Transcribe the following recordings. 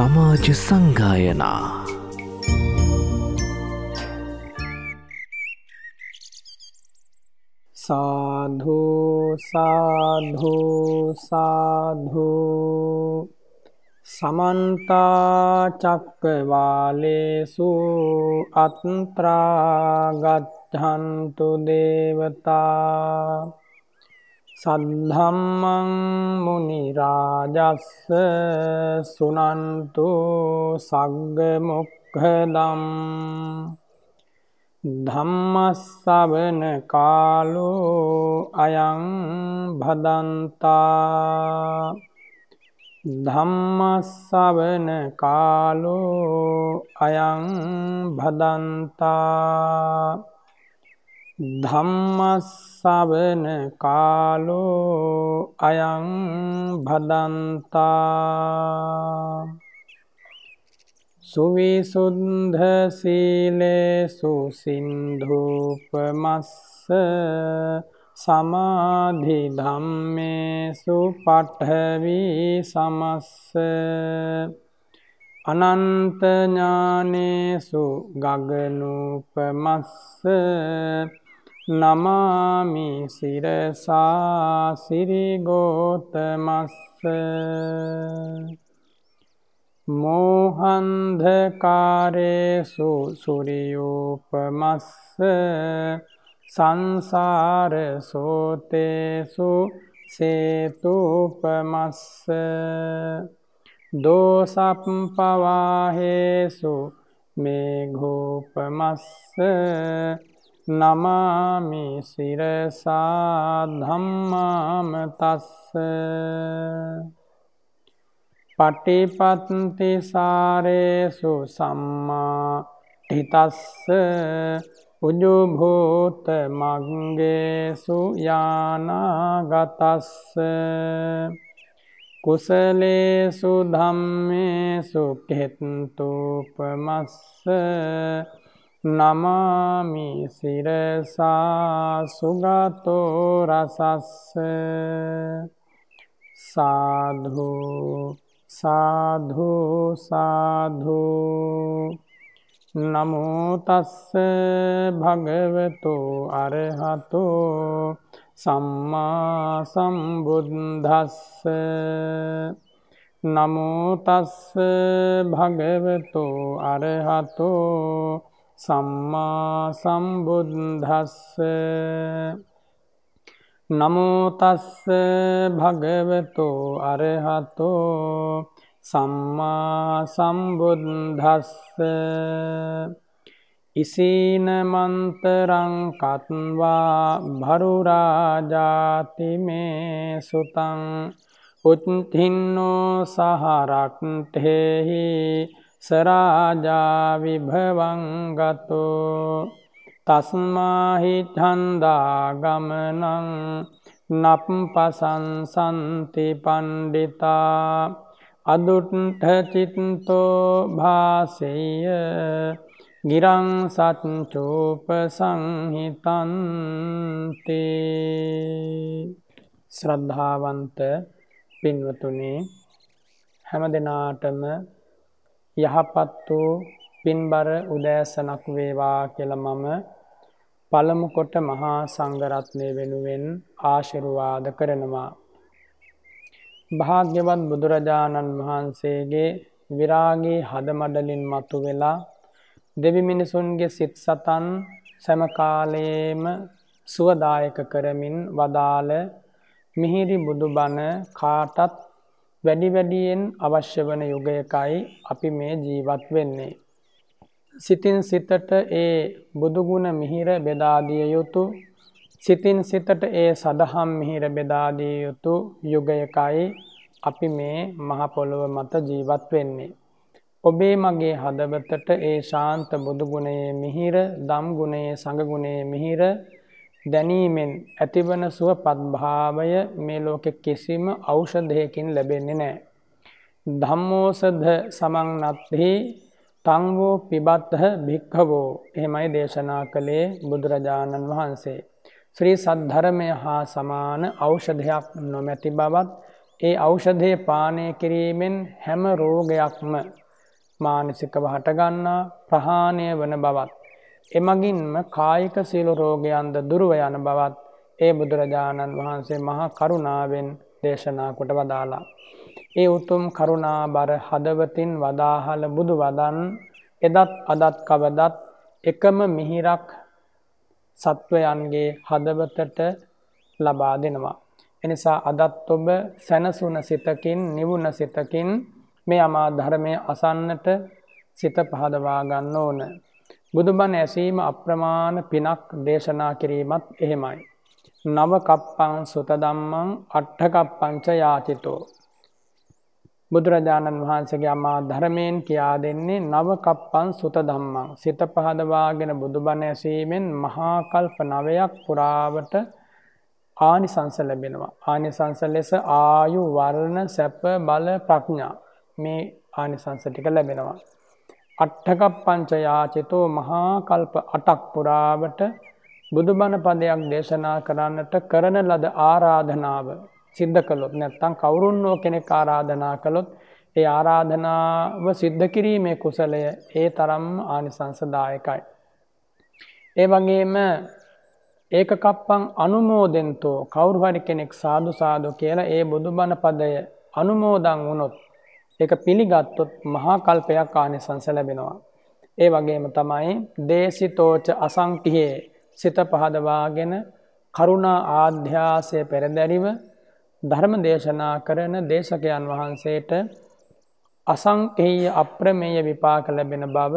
සමාජ සංගායනා සාධු සාධු සාධු සමන්තාචක්කවාලේසු අත්ත්‍රාගත්හන්තු දේවතා සද්ධම්මං මුනිරාජස්ස සුනන්තු සග්ග මොක්ඛදම් ධම්මස්සවන කාලෝ අයං භදන්තා ධම්මස්සවන කාලෝ අයං භදන්තා ධම්මස්සවන කාලෝ අයං භදන්තා සුවිසුන්ධ සීලේසු සින්ධූපමස්ස සමාධි ධම්මේසු පට්ඨවී සමස්ස අනන්තඥානේසු ගගනූපමස්ස නමාමි සිරසා සිරිගෝතමස්ස මෝහන්ධකාරේසු සුරියූපමස්ස සංසාර සෝතේසු සේතුූපමස්ස දෝසප්පවාහේසු මේඝූපමස්ස නමාමි සිරසා ධම්මාම තස්ස පටිපත්ති සාරේසු සම්මා ටිතස්ස උජුභූත මංගේසු යානාගතස්ස කුසලේසු ධම්මේසු කෙත්තුූපමස්ස නමාමි සිරසා සුගතෝ රසස්ස සාධු සාධු සාධු නමෝතස්ස භගවතු අරහතෝ සම්මා සම්බුද්ධස්ස නමෝතස්ස භගවතු අරහතෝ සම්මා සම්බුද්ධස්ස නමෝතස්ස භගවතෝ අරහතෝ සම්මා සම්බුද්ධස්ස ඉසීනමන්තරං කත්වා භරුරාජාති මේ සුතං උත්හින්නෝ සහරක්ටෙහි සරාජාවිභවංගතු තස්මාහිචන්දාගමනං නප්පසන්සන්ති පණ්ඩිතා අදුට්ටචිත්තෝ භාසය ගිරං සත්චූප සංහිතන්තේ ශ්‍රද්ධාවන්ත පින්වතුනේ හැම දෙනාටම යහපත් වූ පින්බර උදෑසනක් වේවා කියලමම පළමුකොට මහා සංගරත්නය වෙනුවෙන් ආශිරුවාද කරනවා. භාග්‍යවත් බුදුරජාණන් වහන්සේගේ විරාගේ හදමඩලින් මතු වෙලා දෙවි මිනිසුන්ගේ සිත් සතන් සැමකාලයේම සුවදායක කරමින් වදාළ මිහිරි බුදුබණ කාටත් වැඩි වැඩියෙන් අවශ්‍ය වන යුගයකයි අපි මේ ජීවත් වෙන්නේ. සිතින් සිතට ඒ බුදුගුණ මිහිර බෙදාදිය යුතු සිතින් සිතට ඒ සඳහම් මිහිර බෙදාදිය යුතු යුගයකයි අපි මේ මහපොළොව මත ජීවත් වෙන්නේ. ඔබේ මගේ හදවතට ඒ ශාන්ත බුදුගුණයේ මිහිර දම්ගුණයේ සඟගුණයේ මිහිර දැනීමෙන් ඇතිවන සුව පත්භාවය මේ ලෝක කිසිම අෞෂධයකින් ලැබෙන්නේ නෑ. ධම්මෝසධ සමංනත්හි තංවෝ පිබත්හ භික්හවෝ එහෙමයි දේශනා කළේ බුදුරජාණන් වහන්සේ. ශ්‍රී සද්ධරමය හා සමාන ඖෂධයක් නොමැති බවත් ඒ ඖෂධය පානය කිරීමෙන් හැම රෝගයක්ම මානසිකව හටගන්නා ප්‍රහාණය වන බවත්. එමගින්ම කායික සියලු රෝගයන්ද දුරුව යන බවත් ඒ බුදුරජාණන් වහන්සේ මහා කරුණාවෙන් දේශනා කොට වදාලා. ඒ උතුම් කරුණාබර හදවතින් වදාහල බුදු වදන් එදත් අදත් කවදත් එකම මිහිරක් සත්වයන්ගේ හදවතට ලබා දෙනවා. එනිසා අදත් ඔබ සැනසුන සිතකින් නිවුණ සිතකින් මේ අමා ධර්මය අසන්නට සිත පහදවා ගන්න ඕන. බුදුබණ ඇසීම අප්‍රමාණ පිනක් දේශනා කිරීමත් එහෙමයි. නවකප්පං සුතදම්මං අට්ඨකප්පංච යාතිතෝ. බුදුරජාණන් වහන්සේගේ අමා ධර්මයෙන් කියා දෙන්නේ නවකප්පං සුතදම්මං සිත පහදවාගෙන බුදුබණ ඇසීමෙන් මහා කල්ප නවයක් පුරාවට ආනිසංස ලැබෙනවා. ආනිසංස ලෙස ආයු වර්ණ සැප බල ප්‍රඥා මේ ආනිසංස ටික ලැබෙනවා. අට්ටකප් පංචයා චිතෝ මහා කල්ප අටක් පුරාවට බුදුබණ පදයක් දේශනා කරන්නට කරන ලද ආරාධනාව සිද්ධ කළොත් නැත්තං කවුරුන්නෝ කෙනෙක් ආරාධනා කළොත් ඒ ආරාධනාව සිද්ධ කිරීමේ කුසලය ඒ තරම් ආනිසංසදායකයි. ඒ වගේම ඒක කප්පං අනුමෝදෙන්තෝ කවුරුහරි කෙනෙක් සාධු සාධු කියලා ඒ බුදුබණ පදය අනුමෝදං වුණොත් එක පිළිගත්තොත් මහා කල්පයක් ආනිසංස ලැබෙනවා. ඒ වගේම තමයි දේශිතෝච අසංකිහේ සිත පහදවාගෙන කරුණා ආධ්‍යාසය පෙරදැරිව ධර්ම දේශනා කරන දේශකයන් වහන්සේට අසංකෙහි අප්‍රමේය විපාක ලැබෙන බව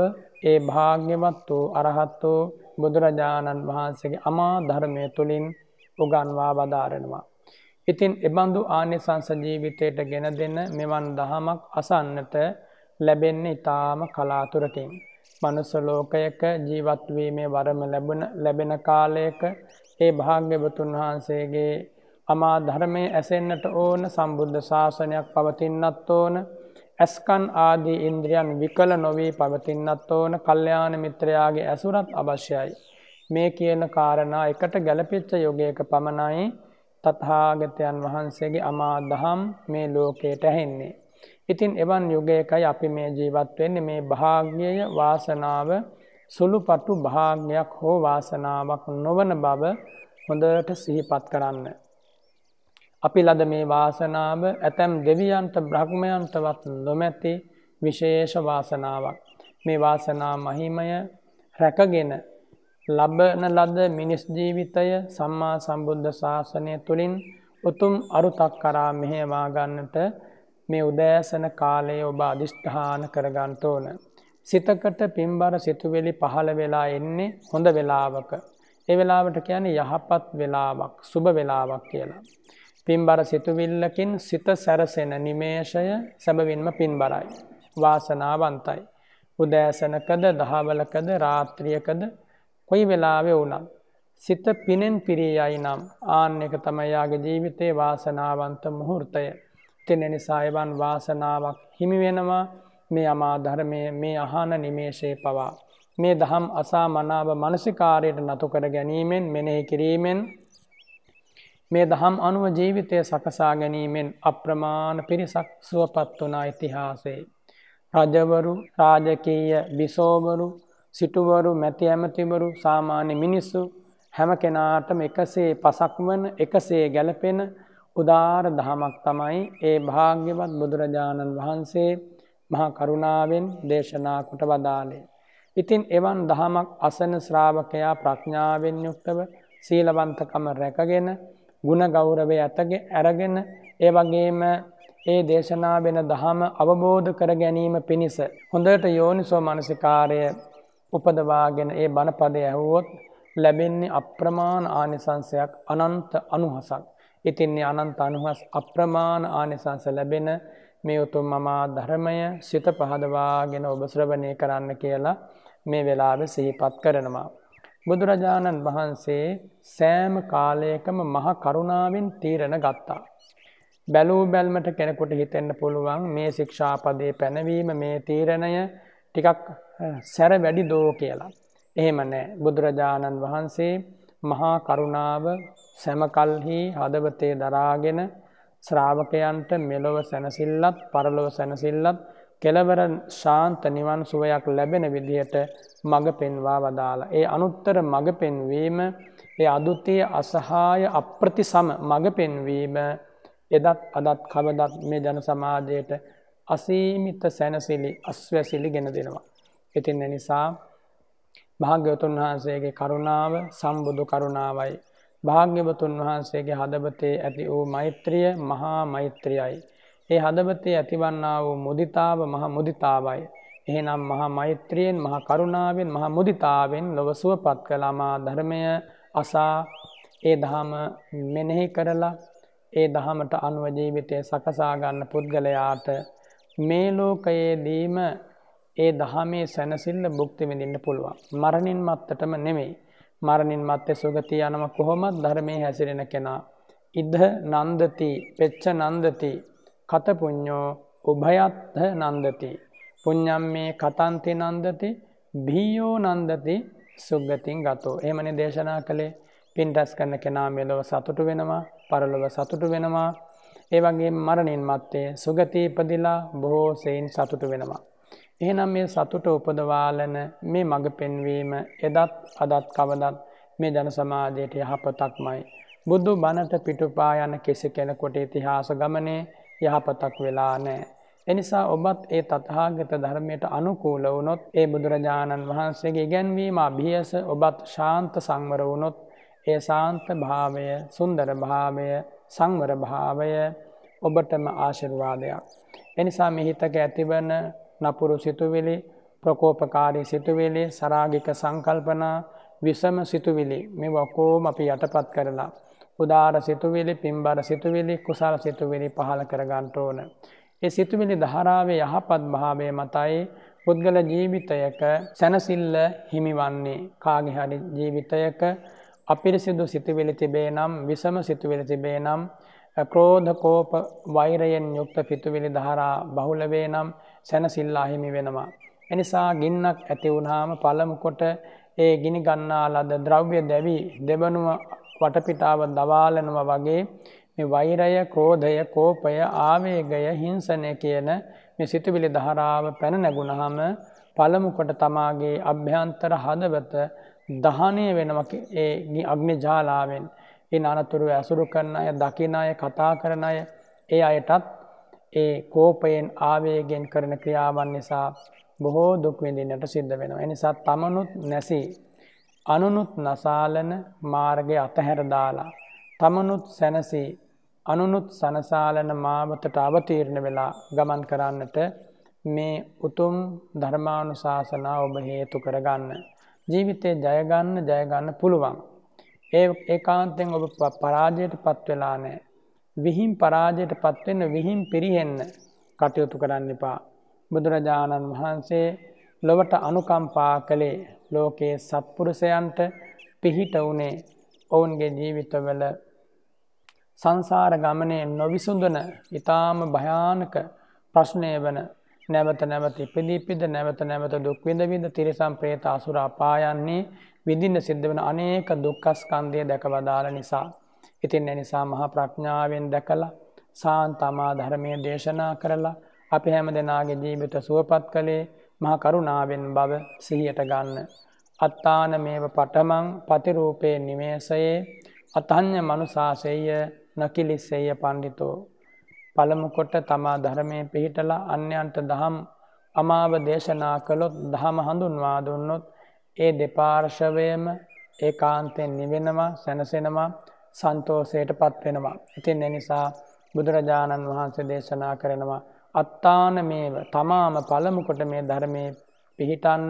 ඒ භාග්‍යවත් වූ අරහත් වූ බුදුරජාණන් වහන්සේගේ අමා ධර්මය තුළින් උගන්වා වදාරෙනවා. ඉතින් එබඳු ආනිසංස ජීවිතයට ගෙන දෙන්න මෙවන් දහමක් අසන්නට ලැබෙන්නේ ඉතාම කලාතුරකින්. මනුසලෝකයක ජීවත්වීමේ වරම ලැබෙන කාලයක ඒ භාග්‍යවතුන් වහන්සේගේ අමා ධර්මය ඇසෙන්න්නට ඕන සම්බුද්ධ ශාසනයක් පවතින්නත් ඕන ඇස්කන් ආදී ඉන්ද්‍රියන් විකල නොවී පවතින්නත් ඕන කල්්‍යයාන මිත්‍රයාගේ ඇසුරත් අවශ්‍යයි. මේ කියන කාරණා එකට ගැලපිච්ච යොගයක පමණයි තත්හාගතයන් වහන්සේගේ අමා දහම් මේ ලෝකයට ඇහෙන්නේ. ඉතින් එවන් යුගයකයි අපි මේ ජීවත් වෙන්නේ මේ භාග්‍යය වාසනාව සුළුපටු භාග්‍යයක් හෝ වාසනාවක් නොවන බව හොඳට සිහිපත් කරන්න. අපි ලද මේ වාසනාව ඇතැම් දෙවියන්ට බ්‍රහ්මයන්ටවත් නොමැති විශේෂ වාසනාවක්. මේ වාසනා මහිමය රැකගෙන ලබන ලද මිනිස් ජීවිතය සම්මා සම්බුද්ධ ශාසනය තුළින් උතුම් අරුතක් කරා මෙහෙවාගන්නට මේ උදෑසන කාලයේ ඔබ අධිෂ්ඨාන කරගන්ට ඕන. සිතකට පින්බර සිතුවෙලි පහළ වෙලා එන්නේ හොඳ වෙලාවක. ඒ වෙලාවට කියන යහපත් වෙලාවක් සුභ වෙලාවක් කියලා. පින්බර සිතුවිල්ලකින් සිත සැරසෙන නිමේෂය සැබවින්ම පින්බරයි. වාසනාවන්තයි. උදෑසනකද දහවලකද රාත්‍රියකද කොයි වෙලාවෙ වුණත්. සිත පිනෙන් පිරියයි නම් ආන්න එක තමයාගේ ජීවිතේ වාසනාවන්ත මුහෘර්තය. තින නිසායවන් වාසනාවක් හිමිවෙනවා මේ අමා ධර්මය මේ අහන නිමේශය පවා. මේ දහම් අසා මනාව මනසිකාරයට නතුකර ගැනීමෙන් මෙනෙහි කිරීමෙන් මේ දහම් අනුව ජීවිතය සකසා ගැනීමෙන් අප්‍රමාණ පිරිසක් සුවපත් වනා ඉතිහාසේ. රජවරු රාජකීය විසෝවරු සිටුවරු මැති ඇමතිවරු සාමාන්‍ය මිනිස්සු හැම කෙනාටම එකසේ පසක් වන එකසේ ගැලපෙන උදාර දහමක් තමයි ඒ භාග්‍යවත් බුදුරජාණන් වහන්සේ මහා කරුණාවෙන් දේශනා කොට වදාලේ. ඉතින් එවන් දහමක් අසන ශ්‍රාවකයා ප්‍රඥාවෙන් යුක්තව සීලවන්තකම රැකගෙන ගුණ ගෞරවේ ඇතගේ ඇරගෙන ඒ වගේම ඒ දේශනා වෙන දහම අවබෝධ කර ගැනීම පිණිස. හොඳට යෝනිසෝ මනසිකාරය උපදවාගෙන ඒ බණපද ඇහුවොත් ලැබෙන්නේ අප්‍රමාණ ආනිසංසයක් අනන්ත අනුහසක්. ඉතින්නේ අනන්ත අනුහස් අප්‍රමාණ ආනිසංස ලැබෙන මේ උතුම් මමා ධර්මය සිත පහදවාගෙන ඔබස්්‍රවණය කරන්න කියලා මේ වෙලාව සිහිපත් කරනවා. බුදුරජාණන් වහන්සේ සෑම කාලයකම මහ කරුණාවෙන් තීරණ ගත්තා. බැලූ බැල්මට කෙනෙකුට හිතෙන්න පුළුවන් මේ ශික්ෂාපදේ පැනවීම මේ තීරණය ටිකක් සැර වැඩි දෝ කියලා. එහෙම නෑ බුදුරජාණන් වහන්සේ මහා කරුණාව සැමකල්හි හදවතේ දරාගෙන ශ්‍රාවකයන්ට මෙලොව සැනසිල්ලත් පරලොව සැනසිල්ලත් කෙලවර ශාන්ත නිවන් සුවයක් ලැබෙන විදිහට මඟ පෙන්වා වදාලා. ඒ අනුත්තර මඟ පෙන්වීම ඒ අදුතිය අසහාය අප්‍රති සම මඟ පෙන්වීම එදත් අදත් කවදත් මේ ජන සමාජයට අසීමිත සැනසිලි අස්වැසිලි ගෙන දෙෙනවා. ඉතින් එනිසා භාග්‍යවතුන් වහන්සේගේ කරුණාව සම්බුදු කරුණාවයි. භාග්‍යවතුන් වහන්සේගේ හදබතේ ඇති වූ මෛත්‍රිය මහා මෛත්‍රියයි. ඒ හදබතේ ඇතිවන්නා වූ මුදිතාව මහ මුදිතාවයි. එහෙනම් මහා මෛත්‍රියෙන් මහා කරුණාවෙන් මහා මුදිතාවෙන් ලොවසුව පත් කළමා ධර්මය අසා ඒ දහම මෙනෙහි කරලා ඒ දහමට අනුවජීවිතය සකසාගන්න පුද්ගලයාට මේ ලෝකයේදීම ඒ දහමේ සැනසිල්ල බුක්ති විඳින්න පුළුවන්. මරණින් මත්තටම නෙමෙයි. මරණින් මත්තේ සුගතිය යනම කොහොමත් ධර්මයේ හැසිරෙන කෙනා. ඉද්ධ නන්දති, පෙච්ච නන්දති, කතපුඤ්ඤෝ උභයත්ථ නන්දති. පුඤ්ඤම්මේ කතන්ති නන්දති, භීයෝ නන්දති සුගතින් ගතෝ. එහෙමනේ දේශනා කළේ. පින් රැස් කරන කෙනා මෙලොව සතුටු වෙනවා, පරලොව සතුටු වෙනවා. ඒ වගේ මරණින් මත්තේ සුගතී ඉපදිලා බොහෝ සෙයින් සතුටු වෙනවා. එහෙනම් මේ සතුට උපදවාලන මේ මඟ පෙන්වීම එදත් අදත් කවදත් මේ ජන සමාජයට යහපතක්මයි. බුද්ධ බණට පිටුපා යන කෙසි කෙනකොට ඉතිහාස ගමනේ යහපතක් වෙලා නෑ. එනිසා ඔබත් ඒ තතහාගත ධර්මයට අනුකූල වුනොත් ඒ බුදුරජාණන් වහන්සේගේ ඉගැන්වීම අභියස ඔබත් ශාන්ත සංවර වුනොත් ඒ ශාන්ත භාවය සුන්දර භාවය සංවර භාවය ඔබටම ආශිර්වාදයක්. එනිසා මෙහිතක ඇතිවන නපුරු සිතුවිලි ප්‍රකෝපකාරී සිතුවිලි සරාගික සංකල්පනා විසම සිතුවිලි මේ වකෝම අපි යටපත් කරලා. උදාර සිතුවිලි පින්බර සිතුවිලි කුසල් සිතුවිලි පහල කරගන්ට ඕන. ඒ සිතුවිලි ධාරාවේ යහපත් භාවය මතයි පුද්ගල ජීවිතයක සැනසිල්ල හිමිවන්නේ කාගිහරි ජීවිතයක අපිරිසිදු සිතුවිලි තිබේ නම් විසම සිතුවිලි තිබේ නම් ක්‍රෝධකෝප වෛරයෙන් යුක්ත පිතුවිලි දහරා බහුලවේ නම් සැනසිල්ලා හිමි වෙනවා. එනිසා ගින්නක් ඇති වුණාම පළමුකොට ඒ ගිනි ගන්නා ලද ද්‍රව්‍ය දැවී දෙබනුව වටපිටාව දවාලනව වගේ මේ වෛරය, ක්‍රෝධය, කෝපය, ආවේගය, හිංසනය කියන මේ සිතුවිලි ධාරාව පැන නැගුණාම පළමුකොට තමාගේ අභ්‍යන්තර හදවත දහනය වෙනවා ඒ අග්නි ජාලාවෙන්. ඒ අනතුරුව ඇසුරු කරන අය, දකින අය, කතා කරන අය ඒ අයටත් ඒ කෝපයෙන් ආවේගෙන් කරන ක්‍රියාවන් නිසා බොහෝ දුක්විඳින්නට සිද්ධ වෙනවා. එනිසා තමනුත් නැසි අනුනුත් නසාලන මාර්ගය අතහැර දාලා. තමනුත් සැනසී අනුනුත් සනසාලන මාමතට අවතීරණ වෙලා ගමන් කරන්නට මේ උතුම් ධර්මානු ශාසනා ඔබ හේතු කරගන්න. ජීවිතේ ජයගන්න ජයගන්න පුළුවන්. ඒ ඒ කාන්තෙන් ඔබ පරාජයට පත්වෙලා නෑ විහිම් පරාජයට පත්වෙන්න විහිම් පිරිහෙන්න කටයුතු කරන්න එපා. බුදුරජාණන් වහන්සේ ලොවට අනුකම්පා කළේ ලෝකයේ සත්පුරුසයන්ට පිහිට වුණේ ඔවුන්ගේ ජීවිතවල සංසාර ගමනය නොවිසුඳන ඉතාම භයානක ප්‍රශ්නය වන නැවත නැවත ඉපදිීපිද නැවත නැවත දුක්විඳවිද තිරිසම් ප්‍රේත අසුර අපායන්නේ විදින්න සිද්ධ වන අනේක දුක්කස්කන්දය දැක වදාළ නිසා. ඉතින් එනිසා මහා ප්‍රඥාවෙන් දැකලා සාන්තමා ධර්මය දේශනා කරලා අපි හැම දෙනාගේ ජීවිත සුවපත් කළේ මහා කරුණාවෙන් බව සිහියට ගන්න. අත්තාන මේව පටමං පතිරූපය නිමේසයේ අතං්‍ය මනුසාසය නකිලිස්සය පණ්ඩිතෝ. පළමුකොට තමා ධර්මය පිහිටලා අන්‍යන්ට දහම් අමාව දේශනා කළොත් දහම හඳුන්වා දුන්නොත් ඒ දෙපාර්ශවයම ඒ කාන්තෙන් නිවෙනවා සැනසෙනවා සන්තෝසයට පත් වෙනවා. ඉතින් එනිසා බුදුරජාණන් වහන්සේ දේශනා කරනවා. අත්තාන මේව තමාම පළමුකොට මේ ධර්මය පිහිටන්න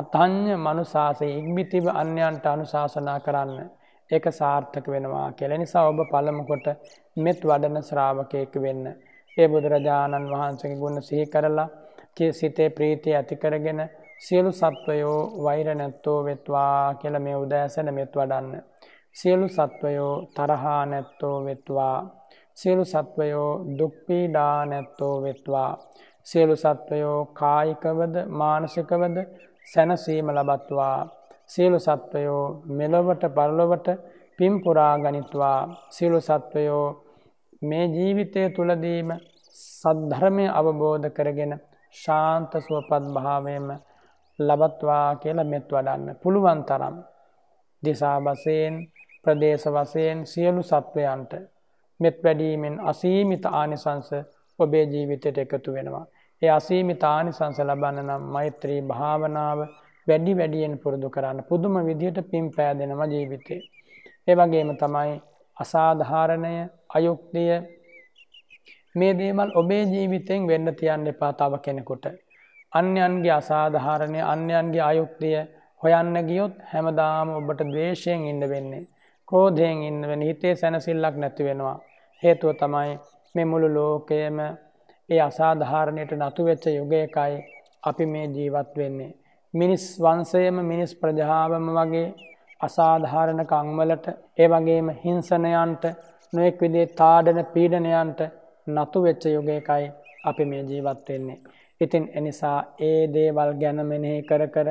අතං්‍ය මනුසාසේ ඉක්බිතිව අන්‍යන්ට අනුශාසනා කරන්න. ඒක සාර්ථක වෙනවා කෙල නිසා ඔබ පළමුකොට මෙත් වඩන ශ්‍රාවකයක වෙන්න. ඒ බුදුරජාණන් වහන්සගේ ගුණ සිහි කරලා කිය සිතේ ප්‍රීතිය ඇතිකරගෙන සියලු සත්වයෝ වෛර නැත්තෝ වෙත්වා කියල මේ උදෑසන මෙත් වඩන්න. සියලු සත්වයෝ තරහා නැත්තෝ වෙත්වා සියලු සත්වයෝ දුක්පීඩා නැත්තෝ වෙත්වා සියලු සත්වයෝ කායිකවද මානසිකවද සැනසීම ලබත්වා සියලු සත්වයෝ මෙලොවට පරලොවට පිම්පුරා ගනිත්වා සියලු සත්වයෝ මේ ජීවිතය තුළදීම සද්ධරමය අවබෝධ කරගෙන ශාන්ත සුවපත් භාවයම ලබත්වා කියල මෙත් වඩන්න පුළුවන් තරම් දිසා බසයෙන් ප්‍රදේශ වසයෙන් සියලු සත්වයන්ට මෙත් වැඩීමෙන් අසීමිත ආනිසංස ඔබේ ජීවිතයට එකතු වෙනවා. ඒ අසීමිත ආනිසංස ලබන්න නම් මෛත්‍රී භාවනාව වැඩි වැඩියෙන් පුරුදු කරන්න පුදුම විදිහට පින් පෑදෙනම ජීවිතේ. ඒ වගේම තමයි අසාධාරණය අයුක්තිය මේ දේමල් ඔබේ ජීවිතයෙන් වෙන්න තියන්න එපා තව කෙනෙකුට. අන්‍යන්ගේ අසාධාරණය අන්‍යන්ගේ අයුක්තිය හොයන්න ගියොත් හැමදාම ඔබට දේශයෙන් ඉන්න වෙන්නේ. ක්‍රෝධයෙන් ඉන්නවෙන හිතේ සැනසිල්ලක් නැතිවෙනවා. හේතුව තමයි මෙමුළු ලෝකයම ඒ අසාධාරණයට නතුවෙච්ච යුගයකයි අපි මේ ජීවත් වෙන්නේ. මිනිස් වන්සයම මිනිස් ප්‍රජාවම වගේ අසාධාරණ කංවලට ඒ වගේම හිංසනයන්ට නොෙක් විදේ තාඩන පීඩනයන්ට නතු වෙච්ච යුගයකයි අපි මේ ජීවත්වෙන්නේ. ඉතින් එනිසා ඒ දේවල් ගැන මෙනෙහි කර කර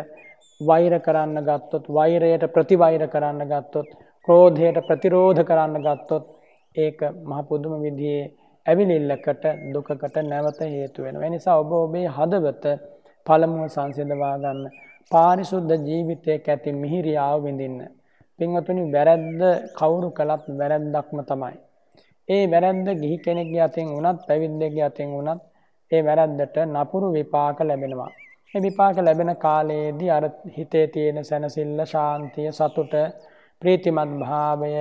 වෛර කරන්න ගත්තොත් වෛරයට ප්‍රතිවෛර කරන්න ගත්තොත් ක්‍රෝධයට ප්‍රතිරෝධ කරන්න ගත්තොත් ඒක මහපුදුම විදියේ ඇවිලිල්ලකට දුකකට නැවත හේතුවෙන. එනිසා ඔබ ඔබේ හදවත පළමුුව සංසිදවාගන්න. පාරිසුද්ධ ජීවිතය ඇති මිහිරියාව විඳින්න. පිංවතුනි වැරැද්ද කවුරු කළත් වැරැද්දක්ම තමයි. ඒ වැරැද්ද ගිහි කෙනෙක්ගේ අතින් වනත් පැවිද්දගේ අතින් වනත් ඒ වැරැද්දට නපුරු විපාක ලැබෙනවා. ඒ විපාක ලැබෙන කාලයේදී අර හිතේ තියෙන සැනසිල්ල ශාන්තිය සතුට ප්‍රීතිමත් භාවය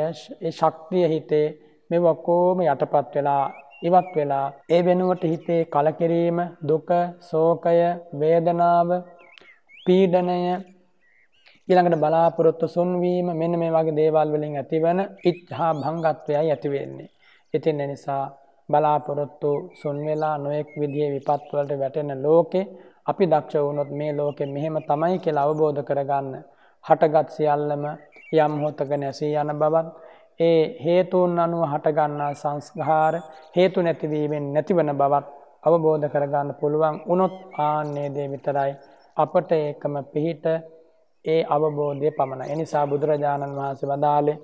ශක්තිය හිතේ මෙ ඔක්කෝම යටපත් වෙලා ඉවත් වෙලා ඒ වෙනුවට හිතේ කලකිරීම දුක සෝකය වේදනාව පීඩනය ඊළඟට බලාපොරොත්තු සුන්වීම මෙන්න මේ වගේ දේවල් වලින් ඇතිවන ඉච්ඡා භංගත්වයයි ඇති වෙන්නේ. ඉතින් ඒ නිසා බලාපොරොත්තු සුන් වෙලා නොඑක් විදිහේ විපත් වලට වැටෙන ලෝකේ අපි දක්ෂ වුණොත් මේ ලෝකෙ මෙහෙම තමයි කියලා අවබෝධ කරගන්න. හටගත් සියල්ලම යම් හොතක නැසී යන බවත් ඒ හේතුන් අනුව හටගන්නා සංස්ඝාර හේතු නැතිවීමෙන් නැතිවන බවත් අවබෝධ කරගන්න පුළුවන් උනොත් ආන්නේ දේ විතරයි අපට ඒකම පිහිට ඒ අවබෝධය පමණ එනිසා බුදුරජාණන් වහන්සේ වදාලේ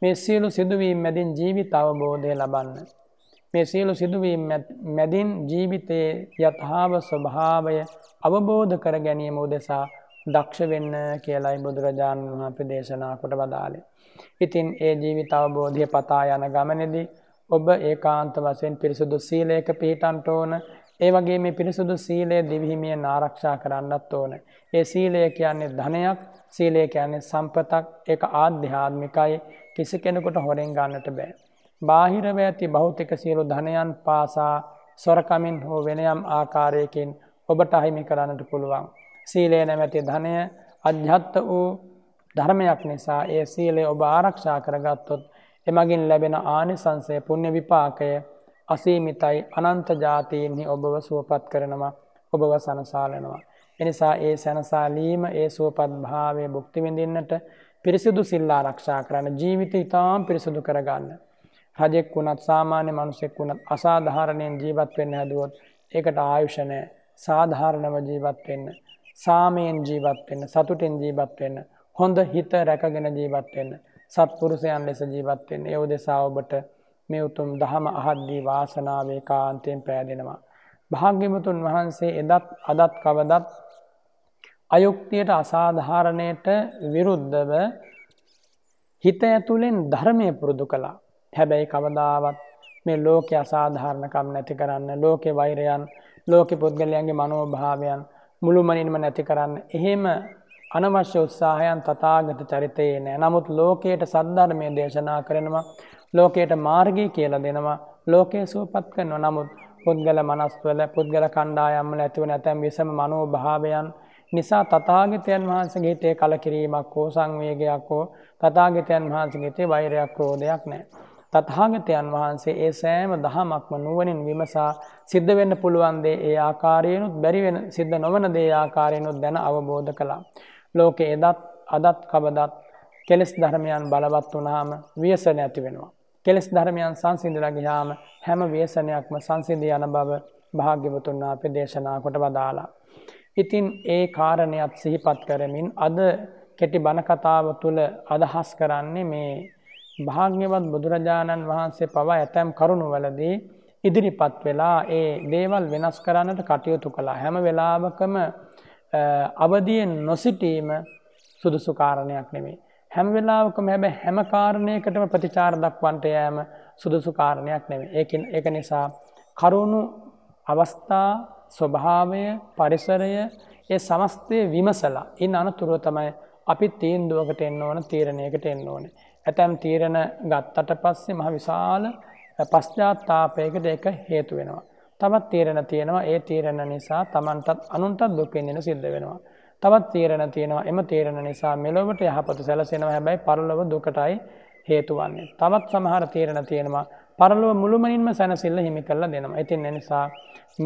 මේ සියලු සිදුවීම් මැදින් ජීවිත අවබෝධය ලබන්න. මේ සියලු සිදුවීම් මැදින් ජීවිතයේ යථාව ස්වභාවය අවබෝධ කර ගැනීම උදෙසා දක්ෂ වෙන්න කියලයි බුදුරජාණන් වහන්සේ දේශනා කොට වදාළේ. ඉතින් ඒ ජීවිත අවබෝධය පතා යන ගමනේදී ඔබ ඒකාන්ත වශයෙන් පිරිසුදු සීලයක පිහිටන්ට ඕන. ඒ වගේ මේ පිරිසුදු සීලය දිවිහිමියෙන් ආරක්ෂා කරන්නත් ඕන. ඒ සීලය කියන්නේ ධනයක්, සීලය කියන්නේ සම්පතක්, ඒක ආධ්‍යාත්මිකයි. කිසි කෙනෙකුට හොරෙන් ගන්නට බෑ. බාහිරව ඇති භෞතික සියලු ධනයන් පාසා සොරකමින් හෝ වෙනයම් ආකාරයකින් ඔබට අහිමි කරන්නට පුළුවන්. සීලය නැමැති ධනය අධ්‍යත්ත වූ ධර්මයක් නිසා ඒ සීලේ ඔබ ආරක්ෂා කරගත්තොත් එමගින් ලැබෙන ආනිසංසය පුුණ්‍ය විපාකය අසීමිතයි අනන්ත ජාතීන්හි ඔබව සුවපත් කරනවා ඔබව සනසාලනවා. එනිසා ඒ සැනසාලීම ඒ සුවපත් භාවය භුක්තිවිඳින්නට පිරිසිදු සිල්ලා රක්ෂා කරන ජීවිත ඉතාම් පිරිසිදු කරගන්න. රජෙක් වුණත් සාමාන්‍ය මනුසෙක් වුණත් අසාධාරණයෙන් ජීවත් වෙන්න හැදුවොත් ඒකට ආයුෂණය සාධාරණව ජීවත් වෙන්න. සාමයෙන් ජීවත් වෙන්න සතුටින් ජීවත් වෙන්න හොඳ හිත රැකගෙන ජීවත් වෙන්න සත්පුරුෂයන් ලෙස ජීවත් වෙන්න ඒ උදෙසා ඔබට මේ උතුම් දහම අහද්දී වාසනාවේ කාන්තයෙන් පෑදෙනවා භාග්‍යවතුන් වහන්සේ එදත් අදත් කවදත් අයුක්තියට අසාධාරණයට විරුද්ධව හිත ඇතුළෙන් ධර්මය පුරුදු කළා හැබැයි කවදාවත් මේ ලෝක අසාධාරණකම් නැති කරන්න ලෝකෙ වෛරයන් ලෝක පුද්ගලයන්ගේ මනෝභාවයන් මුළුමනින්ම නැති කරන්න. එහෙම අනවශ්‍ය උත්සාහයන් තතාගත චරිතයේ නෑ. නමුත් ලෝකයට සද්ධර්මය දේශනා කරනවා. ලෝකයට මාර්ගී කියලා දෙනවා. ලෝකයේ සුවපත් කරනවා. නමුත් පුද්ගල මනස්වල පුද්ගල කණ්ඩායම්වල ඇතිවන ඇතැම් විසම මනෝ භාවයන් නිසා තථාගතයන් වහන්සේගේ හිතේ කලකිරීමක් හෝ සංවේගයක් හෝ තථාගතයන් වහන්සේගේ හිතේ වෛරයක් හෝ දෙයක් නැහැ. තථාගතයන් වහන්සේ ඒ සෑම දහමක්ම නුවණින් විමසා සිද්ධ වෙන්න පුළුවන් දේ ඒ ආකාරයෙන්ුත් බැරි වෙන සිද්ධ නොවන දේ ආකාරයෙන්ුත් දැන අවබෝධ කළා. ලෝකේ එදත් අදත් කවදත් කෙලස් ධර්මයන් බලවත් වුණාම ව්‍යසන ඇති වෙනවා. කෙලස් ධර්මයන් සංසිඳලා ගියාම හැම ව්‍යසනයක්ම සංසිඳ යන බව භාග්‍යවතුන් වහන්සේ දේශනා කොට වදාලා. ඉතින් ඒ කාරණයක් සිහිපත් කරමින් අද කෙටි බණ කතාව තුළ අදහස් කරන්නේ මේ භාග්‍යවත් බුදුරජාණන් වහන්සේ පවා ඇතැම් කරුණු වලදී ඉදිරිපත් වෙලා ඒ දේවල් වෙනස් කරන්නට කටයුතු කළා හැම වෙලාවකම අවදියෙන් නොසිටීම සුදුසුකාරණයක් නෙමේ. හැම වෙලාවකම හැබ හැම කාරණයකටම ප්‍රතිචාර දක්වන්ට යෑම සුදුසුකාරණයක් නෙමේ. ඒකින් එක නිසා කරුණු අවස්ථා ස්වභාවය පරිසරය ඒ සමස්තය විමසලා ඉන් අනතුරුව තමයි අපි තීන්දුවකට එන්න ඕන තීරණයකට එන්න ඕනේ. ඇතැම් තීරණ ගත්තට පස්සේ මහ විශාල පස්්ජාත්තාපයකට එක හේතු වෙනවා. තවත් තීරණ තියෙනවා ඒ තීරණ නිසා තමන්ටත් අනුන්ටත් දුක්කෙන්දෙන සිද්ධ වෙනවා. තවත් තීරණ තියෙනවා එම තීරණ නිසා මෙලොවට යහපත සැලසෙනවා හැබැයි පරලොව දුකටයි හේතුවන්නේ. තවත් සමහර තීරණ තියෙනවා පරලොව මුළුමනින්ම සැනසිල්ල හිමි කරලා දෙනවා. ඉතින් එනිසා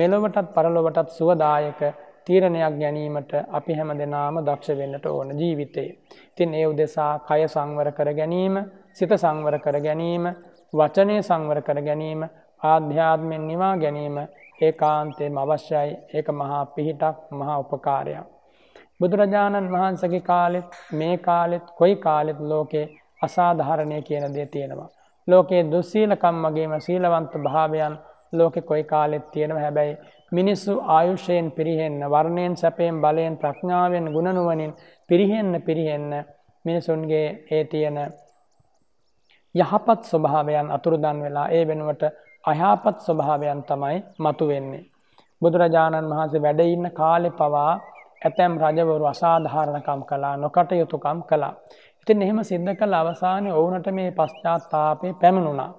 මෙලොවටත් පරලොවටත් සුවදායක තීරණයක් ගැනීමට අපි හැම දෙනාම දක්ෂ වෙන්නට ඕන ජීවිතයේ. තින් ඒ උදෙසා කය සංවර කර ගැනීම සිත සංවර කර ගැනීම වචනය සංවර කර ගැනීම ආධ්‍යාත්මෙන් නිවා ගැනීම ඒ කාන්තයම අවශ්‍යයි ඒක මහා පිහිටක් මහා උපකාරයක්. බුදුරජාණන් වහන්සගේ කාලෙත් මේ කාලෙත් කොයි කාලෙත් ලෝකේ අසාධාරණය කියන දේ තියෙනවා. ලෝකයේ දුස්සීලකම් වගේම සීලවන්ත භාවයන් ලෝකෙ කොයි කාලෙත් තියෙනවා හැබැයි මිනිස්සු ආයුෂයෙන් පිරිහෙන්න වර්ණයෙන් සැපයෙන් බලයෙන් ප්‍රඥාවෙන් ගුණනුවනින් පිරිහෙන්න පිරිහෙන්න මිනිසුන්ගේ ඒ තියෙන යහපත් ස්වභාවයන් අතුරුදන් වෙලා ඒ වෙනුවට අයහපත් ස්වභාවයන් තමයි මතු වෙන්නේ. බුදුරජාණන් වහන්සේ වැඩඉන්න කාලෙ පවා ඇතැම් රජවරු අසාධාරණකම් කලා නොකටයුතුකම් කලා. ඉතින් එහෙම සිද්ධ කළ අවසානය ඔවුනට මේ පශ්චාත්තාපය පැමණුණා.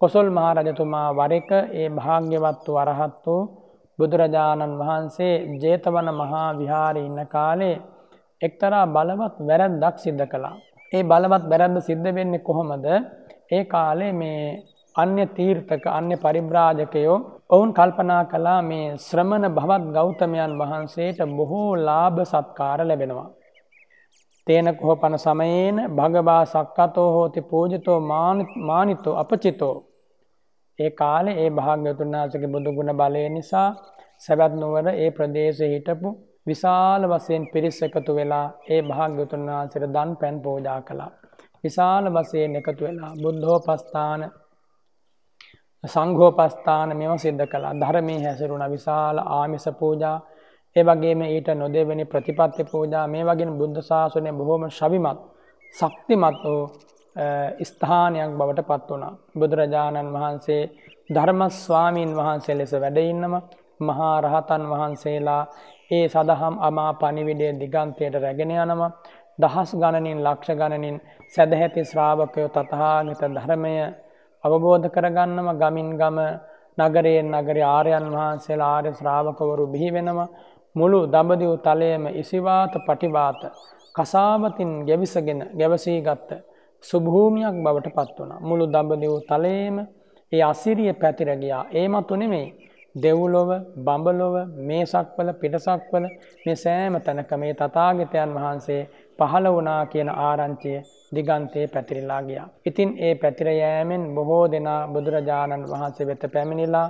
කොසොල් මහා රජතුමා වරක ඒ භාග්‍යවත් වූ අරහත් වූ බුදුරජාණන් වහන්සේ ජේතවන මහා විහාර ඉන්න කාලේ එක්තරා බලවත් වැරැද්දක් සිද්ධ කළා. ඒ බලවත් වැරැද්ද සිද්ධ වෙන්නේ කොහොමද? ඒ කාලේ මේ අන්‍ය තීර්ථක අන්‍ය පරිබ්‍රාජකයෝ ඔවුන් කල්පනා කළා මේ ශ්‍රමණ භවත් ගෞතමයන් වහන්සේට බොහෝ ලාභ සත්කාර ලැබෙනවා. තේන කොහොපන සමයේන භගවා සක්කතෝ හෝති පූජිතෝ මානිතෝ අපචිතෝ ඒ කාලේ ඒ භාග්‍යතුන් වහන්සේගේ බුදුගුණ බලය නිසා සවැත් නුවර ඒ ප්‍රදේශයේ හිටපු විශාල වශයෙන් පිරිස එකතු වෙලා ඒ භාග්‍යතුන් වහන්සේට දන් පැන් පූජා කළා. විශාල වශයෙන් එකතු වෙලා බුද්ධෝපස්ථාන සංඝෝපස්ථාන මෙම සිද්ධ කළා. ධර්මයේ හැසිරුණ විශාල ආමිස පූජා ඒ වගේම ඊට නොදෙවෙනි ප්‍රතිපත්ති පූජා මේ වගේ බුද්ධ ශාසනය බොහොම ශවිමත් ශක්තිමත් වූ ස්ථානයක් බවට පත් වුණා. බුදුරජාණන් වහන්සේ ධර්මස්වාමීන් වහන්සේ ලෙස වැඩඉන්නම මහා රහතන් වහන්සේලා ඒ සඳහම් අමා පනිවිඩේ දිගන්තයට රැගෙන යනම දහස් ගණනින් ලක්ෂ ගණනින් සැදැහැති ශ්‍රාවකයෝ තතහාගත ධර්මය අවබෝධ කරගන්නම ගමින් ගම නගරයෙන් නගරි ආරයන් වහන්සේලා ආර්ය ශ්‍රාවකවරු බිහිවෙනම මුළු දඹදිව් තලයම ඉසිවාත පටිවාත කසාවතින් ගැවිසගෙන ගැවසී ගත්ත සුභූමියක් බවට පත් වන. මුළු දඹදිව් තලයේම ඒ අසිරිය පැතිරගියා ඒමත් උනෙමේ දෙව්ලොව බඹලොව මේසක්වල පිටසක්වල මේ සෑම තැනක මේ තතාගතයන් වහන්සේ පහළ වනා කියන ආරංචිය දිගන්තයේ පැතිරිලා ගියා. ඉතින් ඒ පැතිරයෑමෙන් බොහෝ දෙනා බුදුරජාණන් වහන්සේ වෙත පැමිණිලා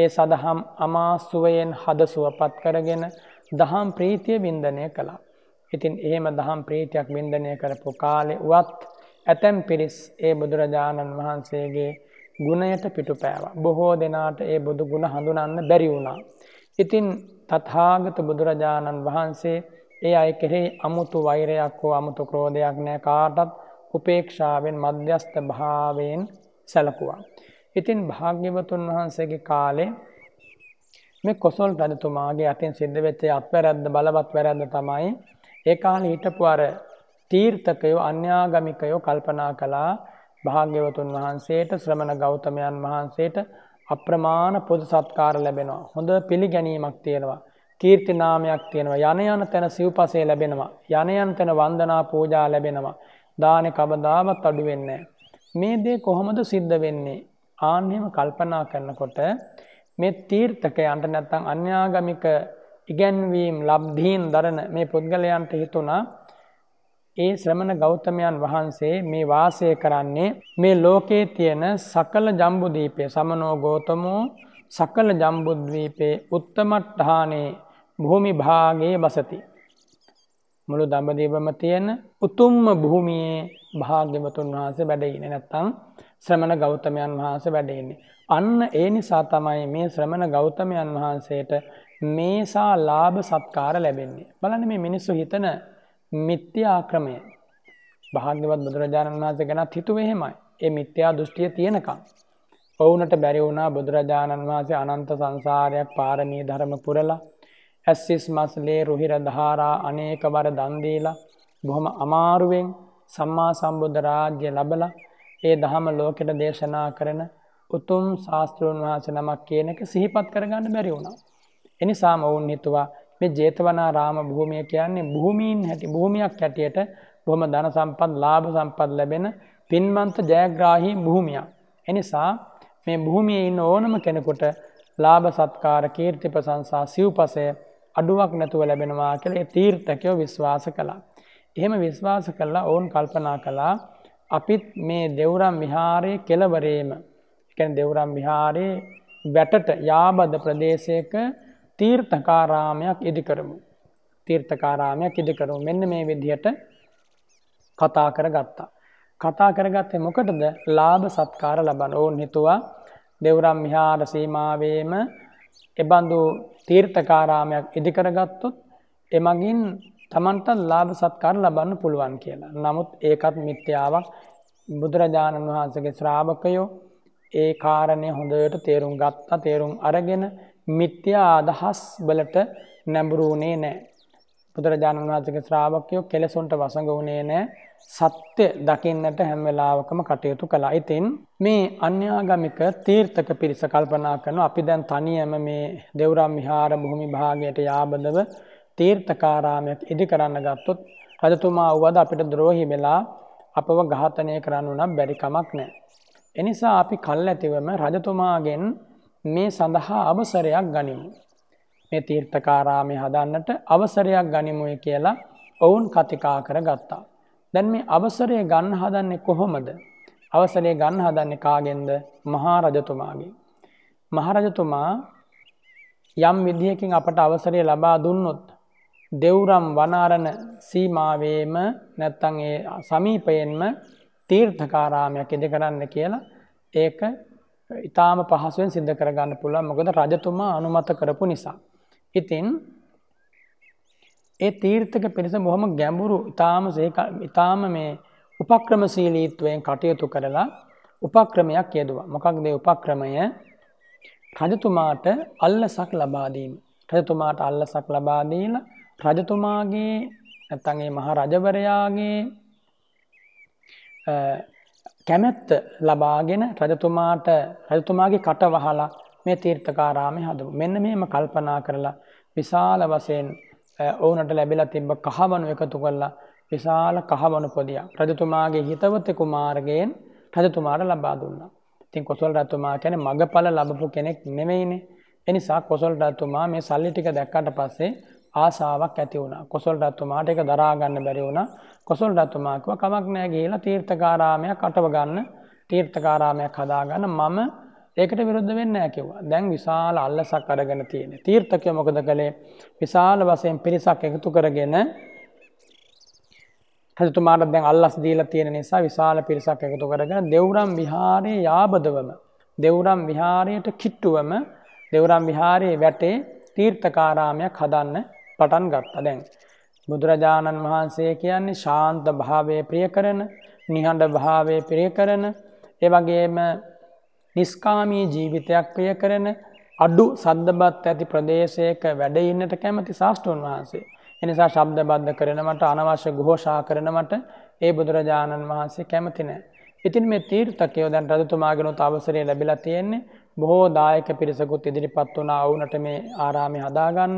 ඒ සඳහම් අමාස්සුවයෙන් හදසුවපත් කරගෙන දහම් ප්‍රීතිය විින්දනය කළා. ඉතින් එහෙම දහම් ප්‍රීතියක් විින්දනය කරපු කාලෙ වත් ඇතැම් පිරිස් ඒ බුදුරජාණන් වහන්සේගේ ගුණයට පිටුපෑවා. බොහෝ දෙනාට ඒ බුදු ගුණ හඳුනන්න බැරි වුණා. ඉතින් තත්හාගත බුදුරජාණන් වහන්සේ ඒ අය කෙරෙහි අමුතු වෛරයක් වෝ අමුතු ක්‍රෝධයක් නෑ කාටත් උපේක්ෂාවෙන් මධ්‍යස්ථ භාවයෙන් සැලකුවා. ඉතින් භාග්‍යවතුන් වහන්සේගේ කාලේ මේ කොසොල් රජතුමාගේ අතින් සිද්ධ වෙච්චේ අත්වැරැද්ද බලවත් වැරැද්ද තමයි ඒ කාලේ හිටපු අර තීර්ථකයෝ අන්‍යාගමිකයෝ කල්පනා කළා භාග්‍යවතුන් වහන්සේට ශ්‍රමණ ගෞතමයන් වහන්සේට අප්‍රමාණ පොද සත්කාර ලැබෙනවා. හොඳ පිළිගැනීමක් තියෙනවා. කීර්ති නාමයක් තියෙනවා. යන යන තැන සිව්පසේ ලැබෙනවා. යන යන තැන වන්දනා පූජා ලැබෙනවා. දානෙ කවදාවත් අඩු වෙන්නේ මේ දේ කොහොමද සිද්ධ වෙන්නේ? ආන්නෙම කල්පනා කරනකොට මේ තීර්ථකයන්ට නැත්තම් අන්‍යාගමික ඉගැන්වීම් ලබ්ධීන් දරන මේ පුද්ගලයන්ට හිතුණා ඒ ශ්‍රමණ ගෞතමයන් වහන්සේ මේ වාසය කරන්නේ මේ ලෝකයේ තියෙන සකල ජම්බුදීපය සමනෝ ගෝතමෝ සකල ජම්බුද්වීපේ උත්තමට්ඨානේ භූමි භාගයේ බසති. මුළු දඹදීවම තියෙන උතුම්ම භූමියේ භාග්‍යවතුන් වහන්සේ වැඩයින නැත්තං ශ්‍රමණ ගෞතමයන් වහන්ස වැඩෙන්නේ. අන්න ඒ නිසා තමයි මේ ශ්‍රමණ ගෞතමයන් වහන්සේට මේසා ලාභ සත්කාර ලැබෙන්නේ. බලන මේ මිනිස්සු හිතන මිත්‍ය ආක්‍රමය භාග්‍යවත් බුදුරජාණන් වහන්සේ ගැනත් හිතුවේ හෙමයි ඒ මිත්‍යා දෘෂ්ටිය තියෙනකම්. ඔවුනට බැරි වුණා බුදුරජාණන් වහන්සේ අනන්ත සංසාරයක් පාරමී ධරම පුරලා ඇස්සිස් මස්ලේ රුහිර දහාරා අනේක වර දන්දීලා බොහොම අමාරුවෙන් සම්මා සම්බුද්ධ රාජ්‍ය ලබල ඒ දහම ලෝකෙට දේශනා කරන උතුම් ශාස්තෘන් වහස නමක් කියනක සිහිපත් කරගන්න බැරි වුණා. එනිසාම ඔවුන් හිතුවා මේ ජේතවනාරාම භූමිය කියන්නේ භූමීන් හැටි භූමියක් හැටියට බොහොම ධන සම්පත් ලාභ සම්පත් ලැබෙන පින්වන්ත ජයග්‍රාහී භූමියක්. එනිසා මේ භූමියේ ඉන්න ඕනම කෙනෙකුට ලාභ සත්කාර කීර්ති ප්‍රශංසා සිව්පසය අඩුවක් නැතුව ලැබෙනවා කියලා ඒ තීර්ථකයෝ විශ්වාස කළා. එහෙම විශ්වාස කළා ඔවුන් කල්පනා කළා අපිත් මේ දෙවුරම් විහාරයේ කෙළවරේම කියන්නේ දෙවුරම් විහාරයේ වැටට යාබද ප්‍රදේශයක තීර්ථකාරාමයක් ඉදිකරමු. තීර්ථකාරාමයක් ඉදිකරු මෙන්න මේ විදිහට කතා කර ගත්තා. කතා කරගත්තේ මොකටද ලාභ සත්කාර ලබන ඕන් හිතුවා දෙවරම් විහාර සීමාවේම එබඳු තීර්ථකාරාමයක් ඉදිකරගත්තොත් එමගින් තමන්ට ලාභ සත්කාර ලබන්න පුළුවන් කියලා. නමුත් ඒකත් මිත්‍යාවක් බුදුරජාණන් වහන්සගේ ශ්‍රාවකයෝ ඒ කාරණය හොඳයට තේරුම් ගත්තා තේරුම් අරගෙන මිත්‍යා අදහස් වලට නැඹුරුුණේ නෑ. බුදුරජාණන් වහන්සක ශ්‍රාවකයෝ කෙලෙසුන්ට වසඟ වුණේ නෑ සත්‍ය දකින්නට හැම්වෙලාවකම කටයුතු කලා ඉතින් මේ අන්‍යාගමික තීර්ථක පිරිස කල්පනා කරන අපි දැන් තනියම මේ දෙවරම් විහාර බොහොමි භාගයට යාබදව තීර්ථකාරාමයක් ඉදි කරන්න ගත්තොත් රජතුමා වුවද අපිට ද්‍රෝහි වෙලා අපව ඝාතනය කරන්න වනම් බැරිකමක් නෑ. එනිසා අපි කල් ඇතිවම රජතුමාගෙන් මේ සඳහා අවසරයක් ගනිමු. මේ තීර්ථකාරාමය හදන්නට අවසරයක් ගනිමුය කියලා ඔවුන් කතිකා කර ගත්තා. දැන් මේ අවසරය ගන්න හදන්නේ කොහොමද. අවසරය ගන්න හදන්නේ කාගෙන්ද මහාරජතුමාගේ. මහරජතුමා යම් විදිහකින් අපට අවසරය ලබා දුන්නොත් දෙව්රම් වනාරණ සීමාවේම නැත්තන් ඒ සමීපයෙන්ම තීර්ථකාරාමයක් ඉදි කරන්න කියලා ඒක ඉතාම පහසුවෙන් සිද්ධ කරගන්න පුළුවන් මොකද රජතුමා අනුමත කරපු නිසා. ඉතින් ඒ තීර්ථක පිරිස බොහොම ගැඹුරු ඉතාම ඉතාම මේ උපක්‍රමශීලීත්වයෙන් කටයුතු කරලා උපක්‍රමයක් යෙදවා. මොකක්ද උපක්‍රමය රජතුමාට අල්ලසක් ලබාදීම. රජතුමාට අල්ලසක් ලබාදීල රජතුමාගේ නැත්තගේ මහ රජවරයාගේ කැමැත්ත ලබාගෙන රජතුමාට රජතුමාගේ කට වහලා මේ තීර්ථකාරාමය හදපු. මෙන්න මේම කල්පනා කරලා විශාල වශයෙන් ඔවුනට ලැබිලා තිබ්බ කහවණු එකතු කරලා විශාල කහවණු පොදියක් රජතුමාගේ හිතවත කුමාරගෙන් රජතුමාට ලබා දුන්නා. ඉතින් කොසල් රජතුමා කියන්නේ මගපල ලැබපු කෙනෙක් නෙමෙයිනේ. එනිසා කොසල් රජතුමා මේ සල්ලි ටික දැක්කට පස්සේ ආසාාවක් ඇති වුණ කොසල් රත්තුමාට එක දරාගන්න බැරි වුණ කොසල් රත්තුමාකුව කමක් නෑ කියලා තීර්ථකාරාමයක් අටවගන්න තීර්ථකාරාමයක් හදාගන්න මම ඒකට විරුද්ධ වෙන්න ඇකිවා දැන් විශාල අල්ලසක් අරගෙන තියෙන තීර්ථකය මොකද කළේ විශාල වසයෙන් පිරිසක් එකතු කරගෙන හැතුමාට දැන් අල්ලස් දීලා තියෙන නිසා විශාල පිරිසක් එකතු කරගෙන දෙවරම් විහාරයේ යාබදවම දෙවරම් විහාරයට කිට්ටුවම දෙවරම් විහාරයේ වැටේ තීර්ථකාරාමයක් හදන්න පටන් ගත්ත දැන්. බුදුරජාණන් වහන්සේ කියන්නේ ශාන්ත භාවය ප්‍රිය කරන නිහඬ භාවය ප්‍රිය කරන ඒවගේම නිස්කාමී ජීවිතයක් ප්‍රිය කරන අඩු සද්ධබත් ඇති ප්‍රදේශයක වැඩඉන්නට කැමති ශාස්ටෘන් වහන්සේ. එනිසා ශබ්ද බද්ධ කරනවට අනවශ්‍ය ගුහෝෂා කරනවට ඒ බුදුරජාණන් වහන්සේ කැමතිනෑ. ඉතින් මේ තීර්ථකයෝ දැන් රජතුමාගෙනු අවසරය ලැබිලා තියෙන්නේ බොහෝ දායක පිරිසකුත් ඉදිරිපත් වනා අවුනට මේ ආරාමි හදාගන්න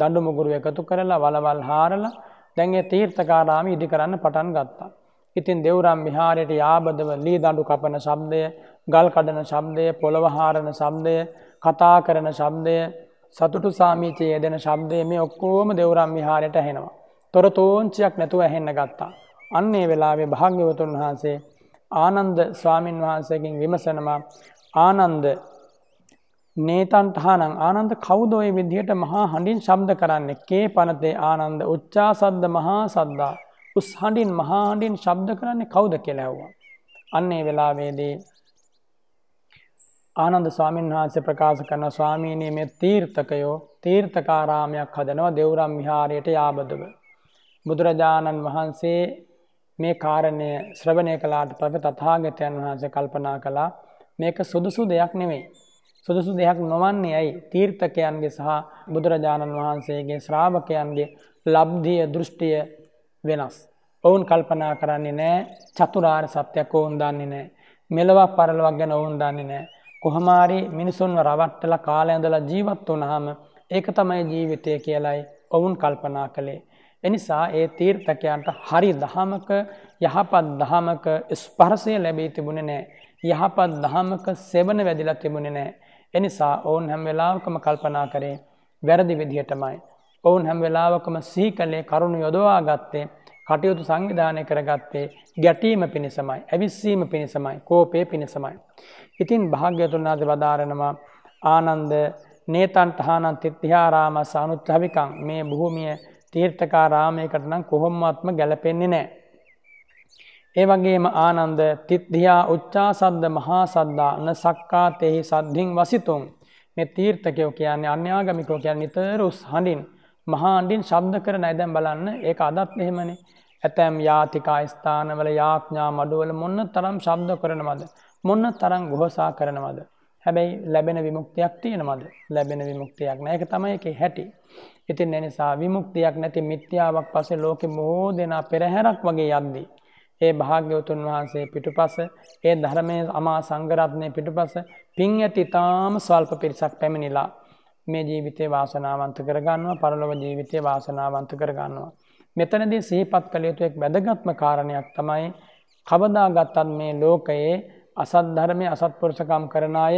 දඩුමුගුරු එකතු කරලා වලවල් හාරලා දැන්ගේ තීර්ථකාරාමි ඉදි කරන්න පටන් ගත්තා. ඉතින් දෙවරම් විහාරයට යාබදව ලී දඩු කපන ශබ්දය, ගල් කඩන ශබ්දය, පොළොවහාරණ ශබ්දය, කතා කරන ශබ්දය, සතුටු සාමීචයේ දෙන ශබ්දය මේ ඔක්කෝම දෙවරම් විහාරයට ඇහෙනවා. තොර තෝංචියක් නැතුව ඇහෙන්න ගත්තා. අන්නේ වෙලාවේ භාග්‍යවතුන් වහන්සේ ආනන්ද ස්වාමින් වහන්සේකින් විමසනවා ආනන්ද නේතන්ට හානං ආනන්ද කෞදෝය විදිහට මහා හඬින් ශබ්ද කරන්න කේ පනතේ ආනන්ද උච්චා සද්ද මහා සද්දා උස් හඬින් මහා හඬින් ශබ්ද කරන්නේ කවුද කෙලැව්වා. අන්නේ වෙලාවේදී ආනන්ද ස්වාමීන් වහන්සේ ප්‍රකාශ කරන ස්වාමීනී මේ තීර්ථකයෝ තීර්ථකාරාමයක් හදනවා දෙවුරම් විහාරයට යාබදව. බුදුරජාණන් වහන්සේ මේ කාරණය ශ්‍රවණය කලාට පස තතාගතයන් වහන්සේ කල්පනා කලා මේක සුදුසු දෙයක් නෙවෙයි. සුදුසු දෙයක් නොවන්නේ ඇයි තීර්ථකයන්ගේ සහ බුදුරජාණන් වහන්සේගේ ශ්‍රාවකයන්ගේ ලබ්ධිය දෘෂ්ටිය වෙනස්. ඔවුන් කල්පනා කරන්නේ නෑ චතුරාර් සත්‍යයක් ඔවුන් දන්නේ නෑ. මෙලවක් පරලවක් ගැන ඔවුන් දන්නේ නෑ. කොහමාරි මිනිසුන්ව රවට්ටල කාලයඳලා ජීවත් වනහම ඒක තමයි ජීවිතය කියලයි ඔවුන් කල්පනා කළේ. එනිසා ඒ තීර්ථකයන්ට හරි දහමක යහපත් දහමක ස්පර්සය ලැබී තිබුණ නෑ. යහපත් දහමක සෙවන වැදිලා තිබුණෙ නෑ. එනිසා ඔවුන් හැම් වෙලාවකම කල්පනා කරේ වැරදි විදිහටමයි. ඔවුන් හැම් වෙලාවකම සී කලේ කරුණු යොදවා ගත්තේ කටයුතු සංවිධානය කරගත්තේ ගැටීම පිණිසමයි ඇවිස්සීම පිණිසමයි කෝපය පිණිසමයි. ඉතින් භාග්‍යතුනාද වදාරනවා ආනන්ද නේතන්ට හානන් තිත්තිහාරාම සානුත්්‍රවිකං මේ භූමිය තීර්ථකා රාමයකට නම් කොහොම්මත්ම ගැලපෙන්නේ නෑ. ඒවගේම ආනන්ද තිත්දියා උච්චා සද්ද මහා සද්දාන්න සක්කාතෙහි සද්ධින් වසිතුන් මෙ තීර්ථකයෝ කියන්නේ අන්‍යාගමිකෝ කියන්න නිතරුස් හඬින් මහාන්ඩින් ශබ්ද කර නැදැම් බලන්න ඒක අදත් එහෙමනි ඇතැම් යාතිකා ස්ථානවල යාඥා මඩුවල මොන්න තරම් ශබ්ද කරනවද. මොන්න තරම් ගොහසා කරනවද. හැබැයි ලැබෙන විමුක්තියක් තියෙනවද ලැබෙන විමුක්තියක් නෑක තමයි එක හැටි. ඉතින් එනිසා විමුක්තියක් නැති මිත්‍යාවක් පසේ ලෝකෙ බොහෝ දෙනා පෙරහැරක් වගේ යද්දී. ඒ භාග්‍යවතුන් වහන්සේ පිටුපස ඒ ධර්මය අමා සංගරත්නය පිටුපස පින් ඇති ඉතාම ස්වල්ප පිරිසක් පැමිණිලා මේ ජීවිතය වාසනාවන්ත කරගන්නවා පරලොව ජීවිතය වාසනාවන්ත කරගන්නවා. මෙතනදී සහිපත් කළ යුතුෙක් වැදගත්ම කාරණයක් තමයි කවදාගත්තත් මේ ලෝකයේ අසද්ධරමය අසත්පුරුසකම් කරන අය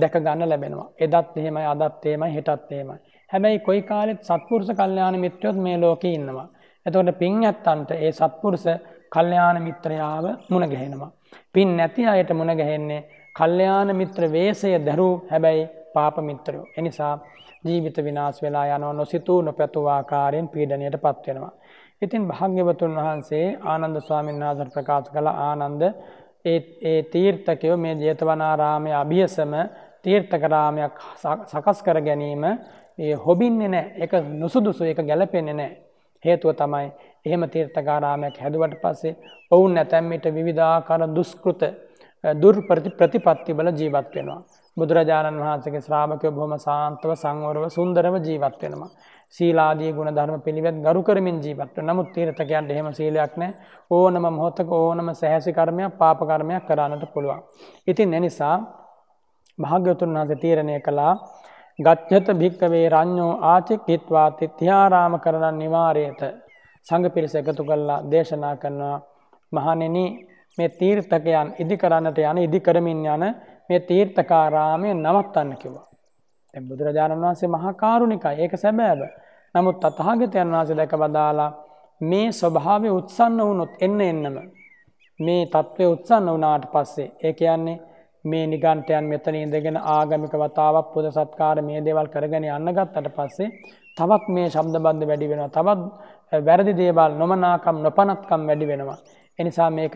දැක ගන්න ලැබෙනවා. එදත් එහෙමයි අදත් ඒමයි හිටත් ඒමයි. හැබැයි කොයි කාලෙත් සත්පුරුෂ කල්්‍යයාන මිත්‍රයොත් මේ ලෝක ඉන්නවා. එතවට පින් ඇත්තන්ට ඒ සත්පුරුෂ කල්්‍යයාන මිත්‍රයාව මුණගැහෙනවා. පින් නැති අයට මුණගැහෙන්නේ කල්්‍යයාන මිත්‍ර වේසය දැරු හැබැයි පාපමිත්‍රයෝ. එනිසා ජීවිත විනාස් වෙලා යනව නොසිතූ නොපැතුවාකාරයෙන් පීඩනයට පත්වෙනවා. ඉතින් භාග්‍යවතුන් වහන්සේ ආනන්ද ස්වාමීන් වහන්සට ප්‍රකාශ කළ ආනන්ද ඒ තීර්ථකයෝ මේ ජේතවනාරාමය අභියසම තීර්ථකරාමයක් සකස් කර ගැනීම ඒ හොබින්නේ නෑ එක නුසුදුසු එක ගැලපෙන්නේ නෑ. හේතුව තමයි එහෙම තීර්ථකාරාමයක් හැදුවට පස්සේ ඔවුන් නැතැම්මිට විවිධාකාර දුස්කෘත දුර් ප්‍රතිපත්ති බල ජීවත් වෙනවා. බුදුරජාණන් වහන්සගේ ශ්‍රාමකය බොහොම සාන්තව සංවරව සුන්දරව ජීවත් වෙනවා. සීලාදී ගුණ ධර්ම පිළිවෙත් ගරු කරමින් ජීවත්ව නමුත් තීරතකයන්ට එහෙම සීලයක් නෑ ඕනම මොහොතක ඕනම සැහැසි කර්මයක් පාපකර්මයක් කරන්නට පුළුවන්. ඉතින් එනිසා භාග්‍යතුන් වහස තීරණය කළා ගච්ඡත භික්කවේ රං්ඥෝ ආචික් හිත්වා තිත්‍යාරාම කරන නිවාරයට සංඝ පිරිස එකතු කල්ලා දේශනා කරනවා මහනෙන මේ තීර්ථකයන් ඉදි කරන්නට යන ඉදි කරමින් යන මේ තීර්ථකාරාමය නවත්තන්න කිවා. තැ බුදුරජාණන් වහන්සේ මහාකාරුණිකා ඒක සැබෑව නමුත් අතහාගතයන් වහන්සේ දැක බදාලා මේ ස්වභාවය උත්සන්න වුණොත් එන්න එන්නම මේ තත්ත්වය උත්සන්න වනාට පස්සේ ඒ කියන්නේ මේ නිගන්ටයන් මෙතන ඉඳගෙන ආගමික වතාවක් පුද සත්කාර මේ දේවල් කරගෙන යන්න ගත්තට පස්සේ තවත් මේ ශබ්ද බද්ධ වැඩි වෙන තවත් වැරදි දේවල් නොමනාකම් නොපනත්කම් වැඩි වෙනවා. එනිසා මේක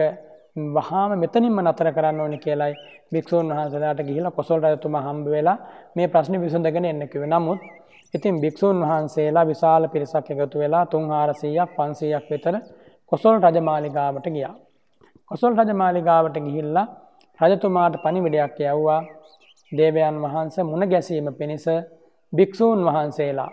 වහාම මෙතනින්ම නතර කරන්න ඕනි කියලයි භික්ෂූන් වහන්සේලාට ගිහිලා කොසල් රජතුමා හම්බ වෙලා මේ ප්‍රශ්නේ විසඳගෙන එන්න කිව්වේ. නමුත් ඉතින් භික්ෂූන් වහන්සේලා විශාල පිරිසක් එකතු වෙලා 3400ක් 500ක් විතර කොසල් රජමාලිගාවට ගියා. කොසල් රජමාලිගාවට ගිහිල්ලා රජතුමාට පණිවිඩයක් යවුවා. දේවයන් වහන්සේ මුණ ගැසීම පිණිස භික්ෂූන් වහන්සේලා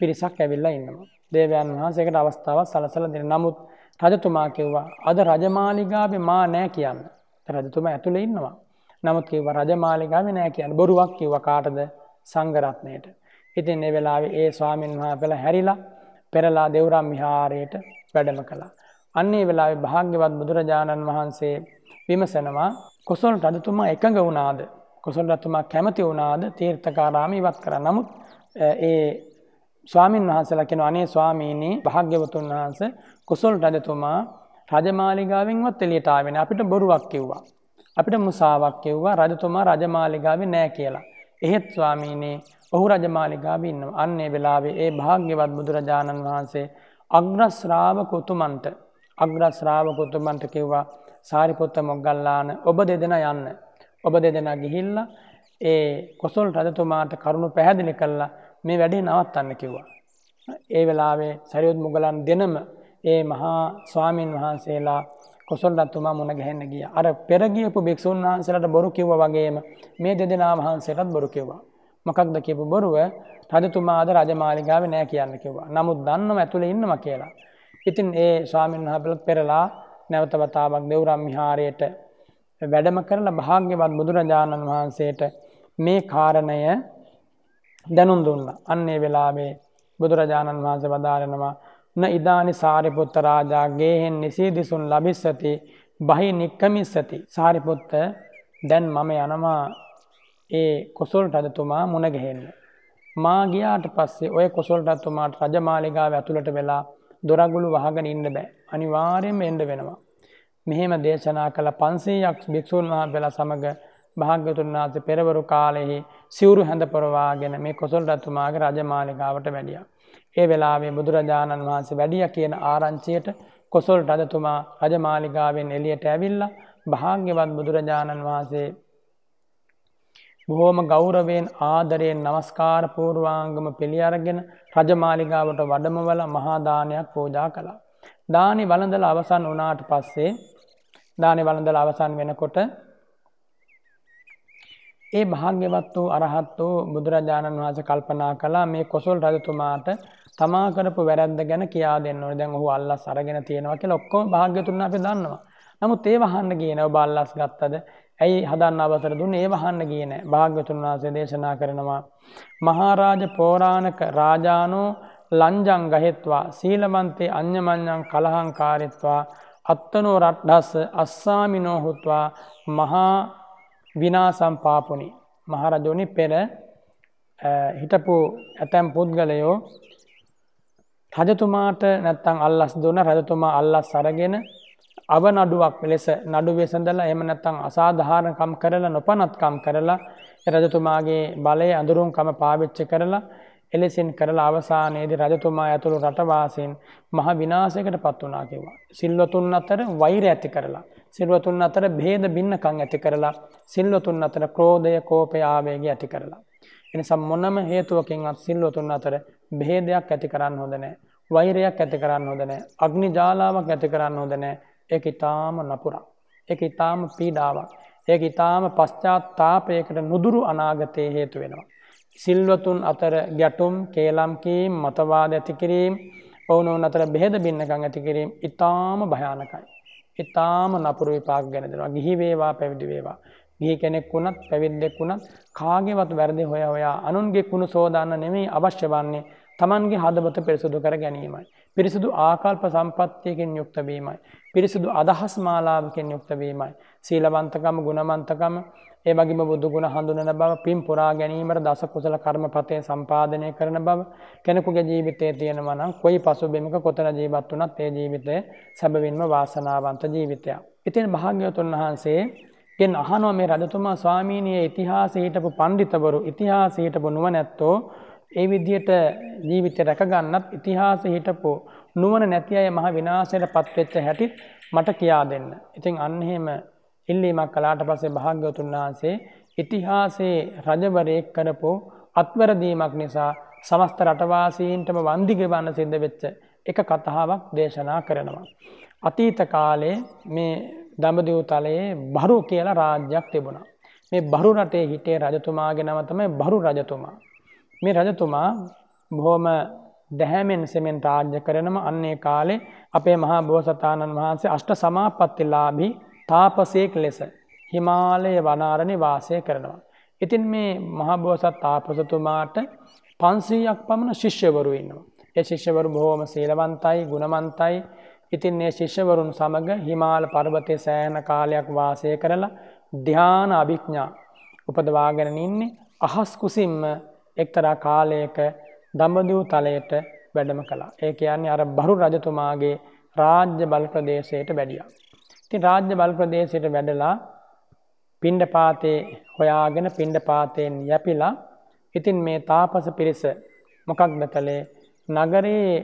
පිරිසක් ඇවිල්ලා ඉන්නවා. දේවයන් වහන්සේකට අවස්ථාවක් සලසලා දෙන. නමුත් රජතුමා කිව්වා අද රජමාලිගාවේ මා නෑ කියන්න. රජතුමා ඇතුළේ ඉන්නවා. නමුත් කිව්වා රජමාලිගාවේ නෑ කියන්න. බොරුවක් කිව්වා කාටද? සංඝරත්නයට. ඉතින් ඒ වෙලාවේ ඒ ස්වාමීන් වහන්සේලා හැරිලා පෙරලා දේවරම් විහාරයට වැඩම කළා. අන්නේ වෙලාවේ භාග්‍යවත් බුදුරජාණන් වහන්සේ විමසනවා කොසල් රජතුමා එකඟ වුණාද? කොසල් රජතුමා කැමති වුණාද තීර්ථකාරාම ඉවත් කරා. නමුත් ඒ ස්වාමින් වහන්සලා කෙන අනේ ස්වාමීනී භාග්‍යවතුන් වහන්ස කුසොල් රජතුමා රජමාලිගාවෙන්වත් එලියටාවෙන අපිට බොරුවක් කිව්වා. අපිට මුසාවක් කිව්වා රජතුමා රජමාලිගාවේ නෑ කියලා. එහෙත් ස්වාමීනේ ඔහු රජමාලිගාවින්නම් අන්නේ වෙලාවේ ඒ භාග්‍යවත් බුදුරජාණන් වහන්සේ අග්‍රශ්‍රාවකුතුමන්ට අග්‍රශ්‍රාවකුතුමන්ට කිව්වා සාරිපොත්ත මොග්ගල්ලාන ඔබ දෙදෙන යන්න. ඔබ දෙදෙන ගිහිල්ල ඒ කොසොල් රජතුමාට කරුණු පැහැදිලි කල්ලා මේ වැඩේ නවත්තන්න කිව්වා. ඒ වෙලාවේ සැරියුත් මුගලන් දෙනම ඒ මහා ස්වාමීන් වහන්සේලා කොසල් රත්තුමා මුණ ගැහෙන්න ගිය. අර පෙරගියපු භික්ෂූන් වහන්සේලට බොරු කිව්ව වගේම මේ දෙදෙනා වහන්සේටත් බොරු කිව්වා. මොකක්ද කියපු බොරුව රජතුමා අද රජමාලිගාවේ නෑ කියන්න කිව්වා. නමුත් දන්නව ඇතුලේ ඉන්නවා කියලා. ඉතින් ඒ ස්වාමීන් වහන්සේලත් පෙරලා නැවත වතාවක් දෙවුරම් විහාරයට වැඩම කරලා භාග්‍යවත් බුදුරජාණන් වහන්සේට මේ කාරණය දැනුම් දුන්න. අන්නේ වෙලාවේ බුදුරජාණන් වහන්සේ වදාරෙනවා න ඉදානි සාරිපුත්ත රාජා ගේහෙන් නිසී දිසුන් ලබිස්සති බහි නික්කමිස්සති. සාරිපුත්ත දැන් මම යනවා ඒ කොසුල් රජතුමා මුණගහෙන්න. මා ගියාට පස්සේ ඔය කොසල් රජතුමාට රජමාලිගාව ඇතුළට වෙලා දොරගුළු වහගෙන ඉන්න බෑ. අනිවාර්යෙන්ම එන්න වෙනවා. මෙහෙම දේශනා කළ 500ක් භික්ෂුන් වහන්සේලා සමග භාග්‍යතුන් වහන්සේ පෙරවරු කාලෙහි සිවුරු හැඳ පොරවාගෙන මේ කොසල් රතුමාගේ රජමාලිකාවට වැඩිය. ඒ වෙලාවේ බුදුරජාණන් වහන්සේ වැඩිය කියන ආරංචියයට කොසොල් රජතුමා රජමාලිකාවෙන් එලියට ඇවිල්ල භාග්‍යවත් බුදුරජාණන් වහන්සේ බොහෝම ගෞරවයෙන් ආදරයෙන් නමස්කාර පූර්වාංගම පිළි අරගෙන රජමාලිකාවට වඩමවල මහාදානයක් පෝජා කළා. දානි වළඳල අවසන් වනාට පස්සේ දානි වළඳල අවසන් වෙනකොට ඒ භාග්‍යවත් වූ අරහත් වූ බුදුරජාණන් වහන්සේ කල්පනා කළා මේ කොසල් රජතුමාට තමා කරපු වැරද්ද ගැන කියා දෙන්න ඕනේ. දැන් ඔහු අල්ලස් අරගෙන තියෙනවා කියලා ඔක්කොම භාග්‍යතුන් අපි දන්නවා. නමුත් ඒව අහන්න ගියේ නෑ ඔබ අල්ලස් ගත්තද? ඇයි හදන්න අවසර දුන්නේ ඒව අහන්න ගියේ නෑ. භාග්‍යතුන් වහන්සේ දේශනා කරනවා මහරජ පෝරාණක රාජානෝ ලංජං ගහෙත්වා සීලමන්තේ අඤ්ඤමඤ්ඤං කලහංකාරීත්වා අත්තනෝ රට්ඨස් අස්සාමිනෝ හුත්වා මහා විනාසම් පාපුනි මහරජනි පෙර හිටපු ඇතැම් පුද්ගලයෝ රජතුමාට නැත්තං අල්ලස් දුන රජතුමා අල්ලස් සරගෙන අව නඩුවක් ලෙස නඩු වෙසඳලා එම නැත්තං අසාධාරකම් කරලා නොපනත්කම් කරලා රජතුමාගේ බලය අඳුරුම්කම පාවිච්චි කරලා එලෙසින් කරලා අවසානයේදී රජතුමා ඇතුළු රටවාසීන් මහ විනාශයකට පත් වුණා කිව්වා. සිල්වතුන් අතර වෛර ඇති කරලා සිල්වතුන් අතර බේද බින්නකං ඇති කරලා සිල්වතුන් අතර ක්‍රෝධය කෝපය ආවේගේ ඇති කරලා. එනිසා මොනම හේතුවකින්වත් සිල්වතුන් අතර බේදයක් ඇති කරන්න හොඳනෑ. වෛරයක් ඇති කරන්න හොදනෑ. අග්නි ජාලාවක් ඇති කරන්න හොදනෑ ඒ ඉතාම නපුරා. එක ඉතාම පීඩාවක්. ඒක ඉතාම පශ්චාත් තාපයකට නුදුරු අනාගතය හේතු වෙනවා. සිල්වතුන් අතර ගැටුම් කේලම්කීම් මතවාද ඇතිකිරීම් ඔවුනොන් අතර බෙහෙද බින්නකං ඇතිකිරීම් ඉතාම භයානකයි. ඉතාම නපුරු විපාක් ගැන දෙනවා ගිහි වේවා පැවිදි වේවා. ගිහි කෙනෙක් වුණත් පැවිද්දෙක් වුණත් කාගේවත් වැරදි හොය ඔයා අනුන්ගේ කුණු සෝදාන්න නෙමෙයි අවශ්‍ය වන්නේ තමන්ගේ හදවත පිරිසුදු කර ගැනීමයි. පිරිසුදු ආකල්ප සම්පත්තියකින් යුක්තවීමයි. පිරිසුදු අදහස් මාලාවකින් යුක්තවීමයි. සීලවන්තකම ගුණමන්තකම ඒවගේම බුදුගුණ හඳුනන බව පින් පුරා ගැනීමට දස කුසල කර්මපතේ සම්පාදනය කරන බව කෙනෙකුගේ ජීවිතයේ තියෙනවා නම් කොයි පසුබිමක කොතන ජීවත් වුණත් ඒ ජීවිතය සැබවින්ම වාසනාවන්ත ජීවිතයක්. ඉතින් භාග්‍යවතුන් වහන්සේ ගෙන් අහනවා මේ රජතුමා ස්වාමීනිය ඉතිහාසයේ හිටපු පඬිතවරු ඉතිහාසයේ හිටපු නුවණැත්තෝ ඒ විදිහට ජීවිතය රැකගන්නත් ඉතිහාසයේ හිටපු නුවණ නැති අය මහ විනාශයට පත්වෙච්ච හැටි මට කියා දෙන්න. ඉතින් අන්න එහෙම ඉල්ලීමක් කලාට පසේ භාග්‍යවතුන් වහන්සේ ඉතිහාසේ රජවරයෙක් කරපු අත්වරදීමක් නිසා සමස්ත රටවාසීන්ටම වන්දිගවන්න සිද්ධ වෙච්ච එක කතහාවක් දේශනා කරනවා. අතීත කාලේ මේ දඹදිව් තලයේ බරු කියලා රාජ්‍යයක් තිබුණා. මේ බරු රටේ හිටේ රජතුමාගේ නම තමයි බරු රජතුමා. මේ රජතුමා බොහොම දැහැමෙන් සෙමෙන් රාජ්‍ය කරනම අන්නේ කාලේ අපේ මහා බෝසතාණන් වහන්සේ අෂ්ට සමාපත්තිලාභී තාපසයෙක් ලෙස හිමාලය වනාරණි වාසය කරනවා. ඉතින් මේ මහබෝසත් තාපසතුමාට පන්සීයක් පමණ ශිෂ්‍යවරු ඉන්නවා. ඒ ශිෂ්‍යවරු බොහෝම සේලවන්තයි ගුණමන්තයි ඉතින් ඒ ශිෂ්‍යවරුන් සමඟ හිමාල පර්වතය සෑන කාලයක් වාසය කරලා ධ්‍යාන අභිඥා උපදවාගෙන ඉන්නේ අහස්කුසිම්ම එක්තරා කාලයක දඹදූ තලයට වැඩම කලා. ඒ කියන්නේ අර බරු රජතුමාගේ රාජ්‍ය බල ප්‍රදේශයට වැඩියා. ති රාජ්‍ය බල ප්‍රදේශයට වැඩලා පිණ්ඩ පාතේ හොයාගෙන පිණ්ඩ පාතයෙන් යැපිලා ඉතින් මේ තාපස පිරිස මොකක්ද කළේ නගරයේ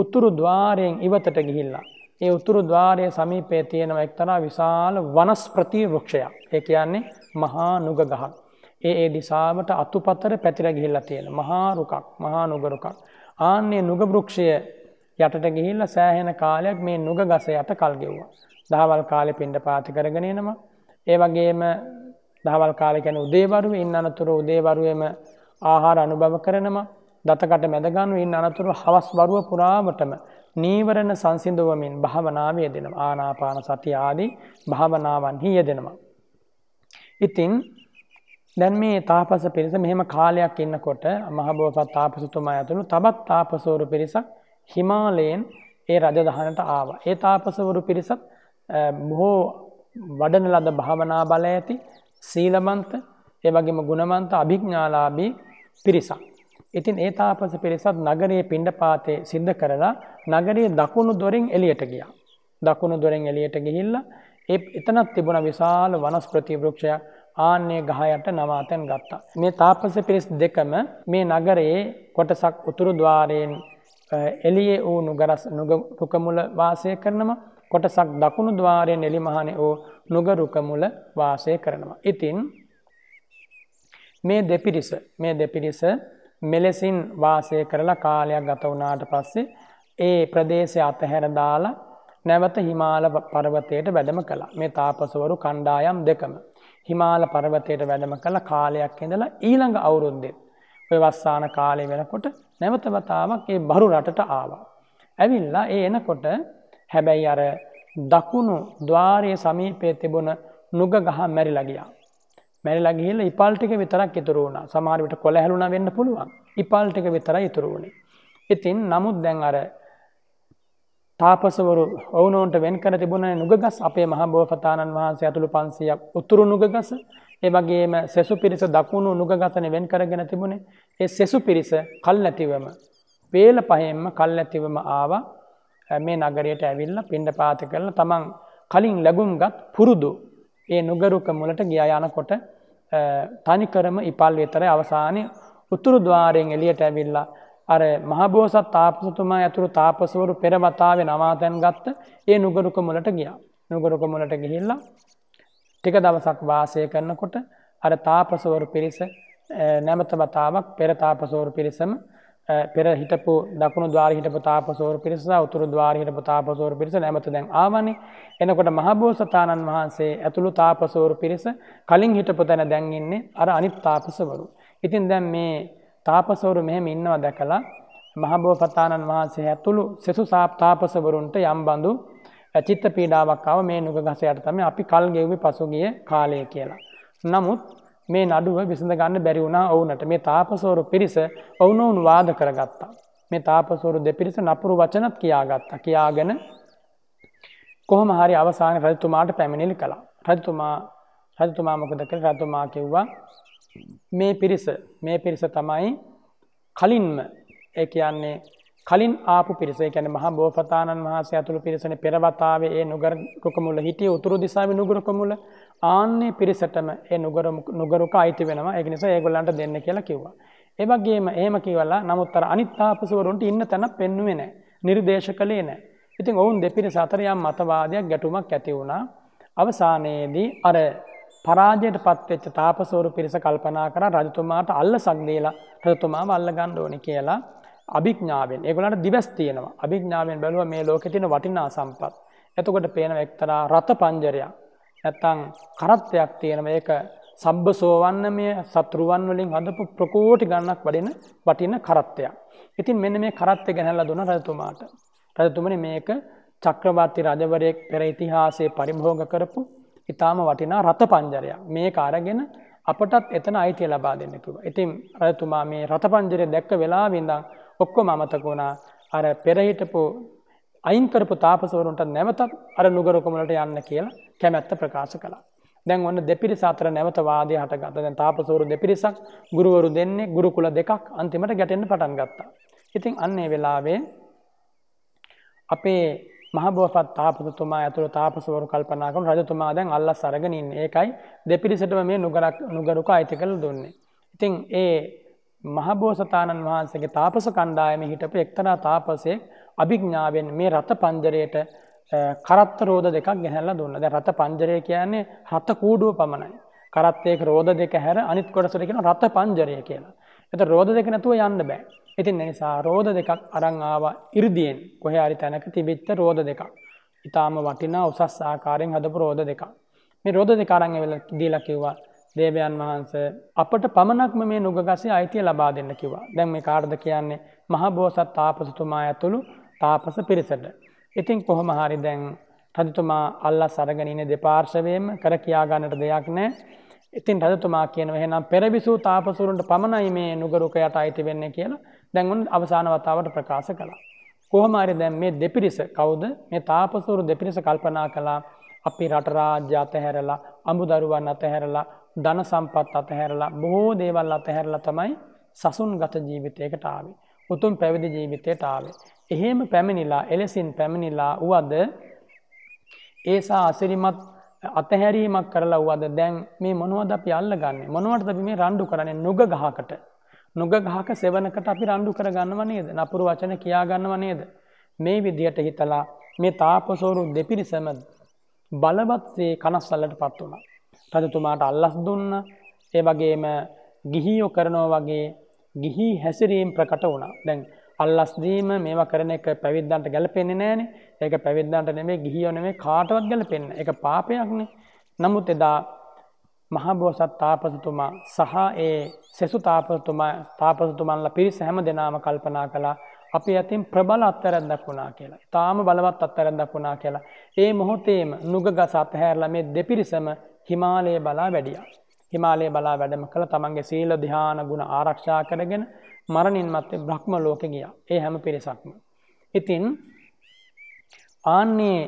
උතුරු ద్వාරයෙන් ඉවතට ගිහිල්ලා. ඒ උතුරු ద్వාරයේ සමීපයේ තියෙන එක්තරා විශාල වනස්පති වෘක්ෂයක්. ඒ කියන්නේ මහා නුග ගහක්. ඒ ඒ දිසාවට අතුපතර පැතිර ගිහිල්ලා තියෙන මහා රුකක්, මහා නුග රුකක්. ආන්නේ නුග වෘක්ෂය යටට ගිහිල්ලා සෑහෙන කාලයක් මේ නුග ගස යට කල් ගෙව්වා. දහවල් කාලෙ පින්ඩ පාත කරගෙන එනවා. ඒ වගේම දහවල් කාලෙකැන උදේවරුව ඉන්න අනතුර උදේවරුවම ආහාර අනුභව කරනවා. දතකට මැදගන්නු ඉන්න අනතුරු හවස් වරුව පුරාවටම නීවරණ සංසිදුවමින් භාවනාව යෙදෙන ආනාපාන සති ආදී භාවනාවන්හි යෙදෙනවා. ඉතින් දැන් මේ තාපස පිරිස මෙහෙම කාලයක් ඉන්නකොට මහබෝසත් තාපසතුමා ඇතුළු තවත් තාපසවරු පිරිසක් හිමාලයෙන් ඒ රජදහනට ආවා. ඒ තාපසවරු පිරිසත් බොහෝ වඩන ලද භාවනා බල ඇති සීලමන්ත ඒ වගේම ගුණමන්ත අභිඥ්ඥාලාබී පිරිසක්. ඉතින් ඒ තාපස පිරිසත් නගරයේ පිණ්ඩ පාතය සිද්ධ කරලා නගරයේ දකුණු දොරින් එලියට ගියා. දකුණු දොරෙන් එලියට ගිහිල්ල ඒ එතනත් තිබුණ විශාල වනස්ප්‍රති වෘක්ෂයක් ආන්නේ ගහයට නවාතැන් ගත්තා. මේ තාපස පිරිස් දෙකම මේ නගරයේ කොටසක් උතුරු දවාරයෙන් එලියේ වූ නුගරස් නුකමුල වාසය කරනවා කොටසක් දකුණු ద్వාරයෙන් එලිමහනේ ඕ නුගරුක මුල වාසය කරනවා. ඉතින් මේ දෙපිරිස මේ දෙපිරිස මෙලෙසින් වාසය කරලා කාලයක් ගත වුණාට පස්සේ ඒ ප්‍රදේශය අතහැර දාලා නැවත හිමාල පර්වතයට වැඩම කළා. මේ තාපසවරු කණ්ඩායම් දෙකම හිමාල පර්වතයට වැඩම කළ කාලයක් ඉඳලා ඊළඟ අවුරුද්දෙත් ඔය වස්සාන කාලය වෙනකොට නැවතවතාවක් ඒ බරු රටට ආවා. ඇවිල්ලා ඒ එනකොට හැබැයි අර දකුණු ద్వාරය සමීපය තිබුණ නුග ගහ මැරිලගියා. මැරිලගේල ඉපල්ටික විතරක් ඉතුරුණ සමාරවිට කොළ හැලුණ වෙන්න පුළුවන් ඉපල්ටික විතර ඉතුරුවුණේ. ඉතින් නමුත් දැන් අර තාපසවරු ඔවුනෝන්ට වෙන්කර තිබුණ නුගගස් අපේ මහ බෝපතාණන් වහන්සේ ඇතුළු පන්සියක් උතුරු නුගගස ඒවගේම සෙසු පිරිස දකුණු නුගගතන වෙන් කරගෙන තිබුණේ ඒ සෙසු පිරිස කල් නැතිවම. පේල පහෙෙන්ම කල් ඇතිවම ආවා මේ නගරයට ඇවිල්ල පින්ඩ පාත කරල තමන් කලින් ලැබුම් ගත් පුරුදු ඒ නුගරුක මුලට ගියායානකොට තනිකරම ඉපල් වෙතර අවසානය උතුරු දවාරයෙන් එලියට ඇවිල්ලා අර මහබෝසත් තාපසතුමා ඇතුරු තාපසවරු පෙරවතාව නවාතැන් ගත්ත ඒ නුගරුක මුලට ගියා නුගරුක මුලට ගිහිල්ලා ටික දවසක් වාසය කරනකොට අර තාපසවරු පිරිස නැමත වතාවක් පෙර තාපසවරු පිරිසම පෙර හිටපු දකුණු ද්වාර හිටපු තාපසෝර පිරිස උතුරු ද්වාර හිටපු තාපසෝර පිරිස නැමත දැන් ආවනි එනකොට මහබෝසතාණන් වහන්සේ ඇතුළු තාපසෝර පිරිස කලින් හිටපු තැන දැන්ඉන්නේ අර අනිත් තාපසවරු. ඉතින් දැන් මේ තාපසවරු මෙහෙම ඉන්නවා දැකලා මහබෝපතාණන් වහන්සේ ඇතුළු සෙසු තාපසවරුන්ට යම්බඳු චිත්ත පීඩාවක්කාව මේ නුග ගසයට තම අපි කල් ගෙව්වි පසුගිය කාලය කියලා. නමුත් මේ නඩුව විසඳ ගන්න බැරි වුණා ඔවුනට මේ තාපසෝරු පිරිස ඔවුනොවුන් වාද කරගත්තා. මේ තාපසෝරු දෙපිරිස නපුරු වචනත් කියාගත්තා කියාගෙන කොහොම හරි අවසාන රජතුමාට පැමිණිලි කළා. රජතුමා රජතුමා මොකද කළේ රජතුමා කිව්වා මේ පිරිස මේ පිරිස තමයි කලින්ම ඒ කියන්නේ කලින් ආපු පිරිස ගැන මහා බෝපතාණන් වහන්සේ ඇතුළු පිරිසන පෙරවතාවේ ඒ නුගර කොකමුල හිටිය උතුරු දිසාාව නුගරකොමුල ආන්නේ පිරිසටම ඒ නොගර නොගරුක අයිති වෙනවා ඒ නිසා ඒගොල්ලන්ට දෙන්න කියලා කිව්වා. ඒවගේම ඒම කියවලා නමුත්තර අනිත්තාපසුවරුන්ට ඉන්න තැන පෙන්නුවෙන නිර්දේශ කළේ නෑ. ඉතින් ඔවුන් දෙපිරි සතරයම් මතවාදයක් ගැටුමක් ඇති වුණා. අවසානයේදී අර පරාජයට පත්වෙච්ච තාපසෝරු පිරිස කල්පනා කර රජතුමාට අල්ල සක්දේලා රජතුමාම අල්ල ගණ්ඩෝනි කියලා අභිඥාවෙන් ඒගොලට දිවස් තියෙනවා අභිඥාවෙන් බැලුව මේ ලෝකෙ තින වටිනා සම්පත්. එතකොට පේන එක්තරා රථ පංජරයක් නැත්තං කරත්වයක් තියෙනම ඒක සබ්බ සෝවන්න මේ සතුරුවන් වලින් හඳපු ප්‍රකෝටි ගන්නක් වඩෙන වටින කරත්තයක්. ඉතින් මෙන්න මේ කරත්ත ගැනැල්ල දුන රැතුමාට. රැතුමනි මේක චක්‍රවර්ති රජවරයෙක් පෙර ඉතිහාසේ පරිභෝග කරපු ඉතාම වටිනා රථ පංජරයක්. මේ කාරගෙන අපටත් එතන අයිතිය ලබා දෙන්නකිව. ඉතින් රැතුමා මේ රථ පංජරය දැක්ක වෙලා විඳං ඔක්කො මමතක වුණා අර පෙරහිටපු අයින්කරපු තාපසවරුන්ට නැවතත් අර නුගරොකමලට යන්න කියලා කැමැත්ත ප්‍රකාශ කලා. දැන් ඔන්න දෙපිරි සාතර නැවතවාදය හටගත දැන් තාපසවරු දෙපිරිසක් ගුරුවරු දෙන්නේ ගුරුකුල දෙකක් අන්තිමට ගැටෙන්න්න පටන් ගත්තා. ඉතින් අන්නේ වෙලාවේ අපේ මහබෝපත් තාපතුමා ඇතුළ තාපසවරු කල්පනාකම රජතුමා දැන් අල්ල සරගනින් ඒකයි දෙපිරිසටම මේ නුගරක් නුගරුක අයිති කළ දුන්නේ. ඉතින් ඒ මහබෝසතාණන් වහන්සේගේ තාපස කණ්ඩායම හිටපු එක්තරා තාපසයෙක් අභිඥාවෙන් මේ රථ පන්දරයට කරත්ත රෝධ දෙකක් ගැහැල්ල දුන්න ද රථ පන්ජරය කියන්නේ රථ කූඩුව පමණයි. කරත්තයක රෝධ දෙක හැර අනිත් කොටසරකෙන රථ පන්ජරය කියලා. එත රෝධ දෙක නැතුව යන්න බෑ. ඉතින් නිසා රෝධ දෙකක් අරංආාව ඉරදියෙන් කොහ අරි තැනක තිබිච්ච රෝධ දෙකක්. ඉතාම වටිනා උසස් ආකාරයෙන් හදපු රෝධ දෙක. මේ රෝධ දෙකාරංග වෙල දීලකිව්වා දේවයන් වහන්ස අපට පමණක්ම මේ නුගසේ අයිතිය ලබා දෙන්න කිවා දැන් මේ කාර්ද කියන්නේ මහබෝසත් තාපසතුමා ඇතුළු තාපස පිරිසට. ඉතින් කොහොම හරි දැන් රජතුමා අල්ලා සරගනින දෙපාර්ශවයම කර කියාගන්නට දෙයක් නෑ. ඉතින් රජතුමා කියන වෙනම් පෙරවිසූ තාපසුරුන්ට පමණයි මේ නුගරුකයට අයිති වෙන්නේ කියලා දැන්වන් අවසාන වතාවට ප්‍රකාශ කළා. කොහමරි දැන් මේ දෙපිරිස කවුද මේ තාපසුරු දෙපිරිස කල්පනා කලා අපි රටරාජ්‍ය අතහැරලා අඹු දරුවන් අතහැරලා ධන සම්පත් අතහැරලා බොහෝ දේවල් අතහැරලා තමයි සසුන් ගත ජීවිතයකට ආවේ. උතුම් පැවිදි ජීවිතයට ආවේ. එහෙම පැමිණිලා එලෙසින් පැමිණිලා වුවද ඒසා අසිරිමත් අතහැරීමක් කරලා වුවද දැන් මේ මොනුවද අපි අල්ල ගන්න මොනුවට තබි මේ රණ්ඩු කරන්නේ නොග ගහකට නොග ගහක සෙවනකට අපි රණ්ඩු කරගන්නව නේද නපුරු වචන කියාගන්නව නේද මේ විදියට හිතලා මේ තාපසෝරු දෙපිරිසම බලවත්සේ කනස්සල්ලට පත් වුණා. රජතුමාට අල්ලස් දුන්න ඒ වගේම ගිහියෝ කරනෝ වගේ ගිහි හැසිරීම් ප්‍රකට වුණා දැන් අල්ලස්දීම මේවා කරන එක පැවිද්දන්ට ගැලපෙන්නේ නෑන ඒක පැවිද්දන්ට නෙමේ ගිහියොනේ කාටවත් ගැලපෙන්න එක පාපයක්න නමුත් එදා මහබෝසත් තාපසතුමා සහ ඒ සෙසු තාපසතුමා තාපසතුමන්ල පිරිස හැම දෙනාම කල්පනා කලා අපි ඇතින් ප්‍රබල අත්තරැදක් වුණා කියලා තාම බලවත් අත්තරැදක් වුණා කියලා ඒ මොහොතේම නුගගස අතහැරල මේ දෙපිරිසම හිමාලයේ බලා වැඩියා හිමාලය බලා වැඩම කළ තමන්ගේ සීල දිහාන ගුණ ආරක්ෂා කරගෙන මරණින් මත්තේ බ්‍රහ්ම ලෝක ගිය ඒ හැම පිරිසක්ම. ඉතින් ආන්නේ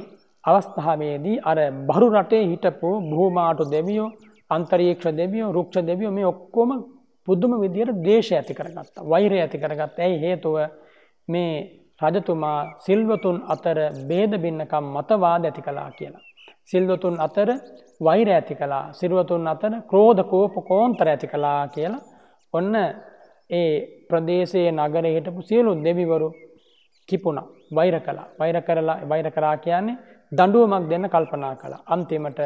අවස්ථාවේදී අර බරු රටේ හිටපු බහෝමාටු දෙවියෝ අන්තරීක්ෂ දෙවියෝ රුක්ෂ දෙවියෝ මේ ඔක්කොම පුද්දුම විදියට දේශ ඇති කරගත්තා වෛරය ඇති කරගත් ඇයි හේතුව මේ රජතුමා සිල්වතුන් අතර බේදබින්නකම් මතවාද ඇති කලා කියලා. සිල්ලොතුන් අතර වෛර ඇති කලා සිරුවතුන් අතර ක්‍රෝධ කෝප කෝන්තර ඇති කලා කියලා ඔන්න ඒ ප්‍රදේශයේ නගර හිටපු සියලු දෙවිවරු කිපුණ වෛර කලා වෛර කරලා වෛර කරා කියන්නේ දඩුවමක් දෙන්න කල්පනා කළ අන්තිමට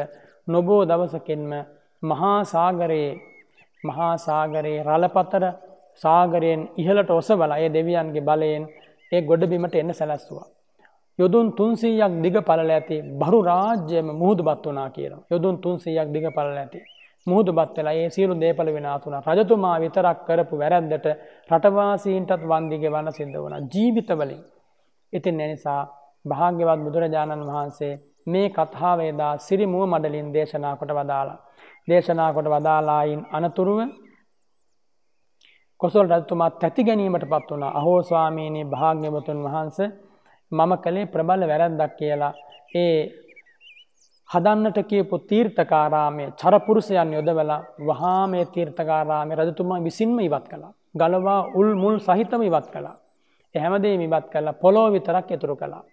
නොබෝ දවසකින්ම මහාසාගරයේ මහාසාගරයේ රලපතර සාගරයෙන් ඉහලට ඔස වලා ඒ දෙවියන්ගේ බලයෙන් ඒ ගොඩබිමට එන්න සැලැස්වා. යොදුන් තුන්සීයක් දිග පලල ඇති බරු රාජ්‍යයම මුහුදු බත් වනා කියලා යොදුන් තුන්සීයක් දිග පලල ඇති මුහුදු බත්වෙලා ඒ සියලු දේපල වෙනතුන රජතුමා විතරක් කරපු වැරැද්දට රටවාසීන්ටත් වන්දිග වන්න සිද්ධ වන ජීවිතවලින් ඉතින් එනිසා භාග්‍යවත් බුදුරජාණන් වහන්සේ මේ කත්හාවේදා සිරිමුව මඩලින් දේශනා කොට වදාලා දේශනා කොට වදාලායින් අනතුරුව කොසල් රජතුමත් තැති ගැනීමට පත් වුණ අහෝස්වාමීනී භාග්‍යවතුන් වහන්සේ මම කළේ ප්‍රබල වැරැද්දක් කියලා ඒ හදන්නට කියපු තීර්ථකාරාමය චරපුරුෂයන් යොදවලා වහාමේ තීර්ථකාරාමය රජතුමා විසින්ම ඉවත් කළා. ගලවා උල් මුල් සහිතම ඉවත් කළා. එහැමදේ ඉවත් කලා පොලෝ විතරක් ඇතුරු කළා.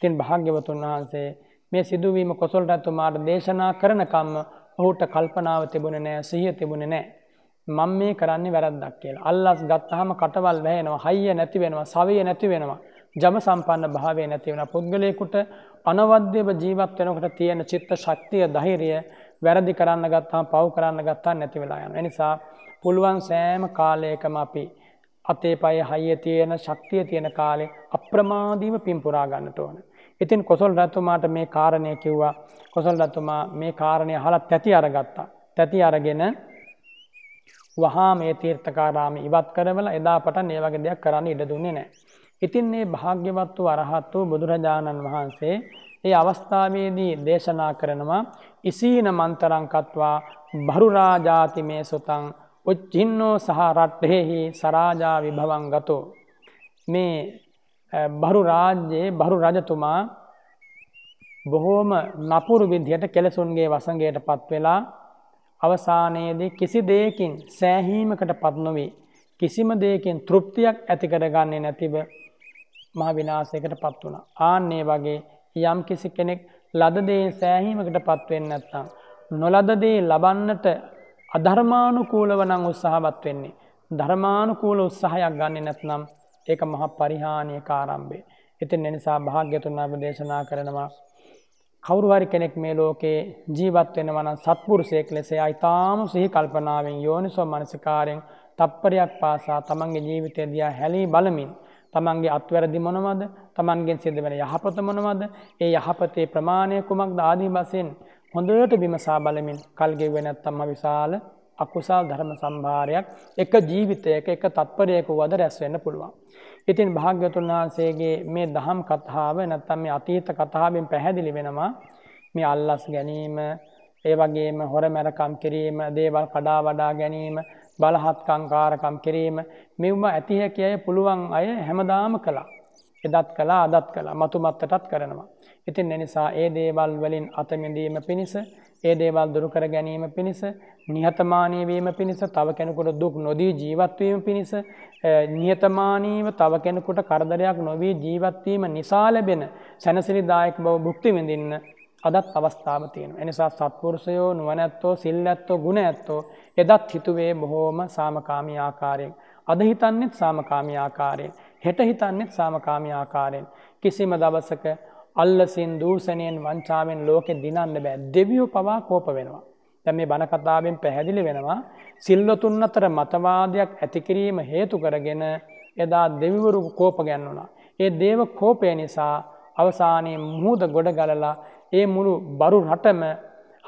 තින් භාග්‍යවතුන් වහන්සේ මේ සිදුවීම කොසොල් රැතුමාට දේශනා කරනකම්ම ඔහුට කල්පනාව තිබුණ නෑ සහිය තිබුණ නෑ. මං මේ කරන්නේ වැරද්දක් කියලා. අල්ලස් ගත්තහම කටවල් වැහෙනවා හයිය නැති වෙනවා සවිය නැති වෙනවා. ජම සම්පන්න භාවය නැතිවන පුද්ගලයකුට අනවද්‍යව ජීවත් වෙනකට තියෙන චිත්ත ශක්තිය ධෛරිය වැරදි කරන්න ගත්තා පව් කරන්න ගත්තා නැති වෙලා යන. එනිසා පුළුවන් සෑම කාලයකම අපි අතේ පය හයිය තියෙන ශක්තිය තියෙන කාලේ අප්‍රමාදීව පින්පුරා ගන්නට ඕන. ඉතින් කොසල් රැතුමාට මේ කාරණය කිව්වා කොසල් රැතුමා මේ කාරණය හලත් තැති අරගත්තා. තැති අරගෙන වහා මේ තීර්ථකාරාම ඉවත් කරවල එදා පට නේවගේ දෙයක් කරන්න ඉඩ දුන්නේ නෑ. ඉතින් මේ භාග්‍යවත් වූ අරහත් වූ බුදුරජාණන් වහන්සේ ඒ අවස්ථාවේදී දේශනා කරනවා ඉසීන මන්තරං කତ୍වා බරුරාජාති මේ සුතං උච්චින්නෝ සහ රට්ඨේහි සරාජා විභවං ගතෝ මේ බරු රාජ්‍යයේ බරු රජතුමා බොහෝම නපුරු විදිහට කෙලසුන්ගේ වසඟයට පත් වෙලා අවසානයේදී කිසි දෙයකින් සෑහීමකට පත් නොවි කිසිම දෙයකින් තෘප්තියක් ඇති කරගන්නේ නැතිව මහ විනාසයකට පත් වුණ. ආන්නේ වගේ යම් කිසි කෙනෙක් ලදදේ සෑහීමකට පත්වෙන්න ඇත්තම්. නොලදදේ ලබන්නට අධර්මානුකූලවනං උත්සාහවත් වෙන්නේ. ධර්මානුකූල උත්සාහයක් ගන්න නැත්නම් ඒක මහ පරිහානිය කාරම්භේ. ඉතින් එනිසා භාග්‍යතුන්නාව දේශනා කරනවා. කවරුහරි කෙනෙක් මේ ලෝකේ ජීවත්වෙන වන සත්පුරුසයෙක් ලෙසේ අයිතාම සිහි කල්පනාවෙන් යෝනිසෝ මනසිකාරයෙන් තප්පරයක් පාසා තමන්ගේ ජීවිතය දයා හැලී බලමින්. තමන්ගේ අත්වැරදි මොනවද තමන්ගෙන් සිද වෙන යහපත මොනවද ඒ යහපතේ ප්‍රමාණය කුමක් දාදී වසයෙන් හොඳට බිමසා බලමින් කල්ගේ වෙනැත්තම්ම විශාල අකුසල් ධර්ම සම්භාරයක් එක ජීවිතයක එක තත්පරයක වද රැස්වෙන්න පුළුවන්. ඉතින් භාග්‍යතුන් වහන්සේගේ මේ දහම් කතාව නැත්තම් මේ අතීත කතාවෙන් පැහැදිලි වෙනවා මේ අල්ලස් ගැනීම ඒ වගේම හොර මැරකම් කිරීම දේවල් කඩා වඩා ගැනීම බලහත්කංකාරකම් කිරීම මෙවම ඇතිහැකි අය පුළුවන් අය හැමදාම කලා. එදත් කලා අදත් කලා මතුමත්තටත් කරනවා. ඉතින් එනිසා ඒ දේවල් වලින් අතමිඳීම පිණිස ඒ දේවල් දුරුකර ගැනීම පිණිස නිහතමානීවීම පිණිස තව කෙනෙකුට දුක් නොදී ජීවත්වීම පිණිස නියතමානීව තව කෙනෙකුට කරදරයක් නොවී ජීවත්වීම නිසා ලැබෙන සැනසිරිදායක බව භුක්තිවිඳින්න අදත් අවස්ථාව තියෙන. එනිසා සත්පුරුෂයෝ නුවනැත්තෝ සිල් ඇත්තෝ ගුණ ඇත්තෝ එදත් හිතුවේ බොහෝම සාමකාමී ආකාරයෙන්. අද හිතන්නෙත් සාමකාමී ආකාරයෙන්. හෙට හිතන්නෙත් සාමකාමී ආකාරයෙන්. කිසිම දවසක අල්ලසින් දූසනයෙන් වංචාවෙන් ලෝකෙ දිනන්න බෑ දෙවියෝ පවා කෝප වෙනවා. දැන් මේ බණ කතාවෙන් පැහැදිලි වෙනවා සිල්වතුන් අතර මතවාදයක් ඇතිකිරීම හේතු කරගෙන එදා දෙවිවරු කෝප ගැන්වුණා. ඒ දේව කෝපය නිසා අවසානයේ මුහුද ගොඩ ගලලා ඒ මුළු බරු රටම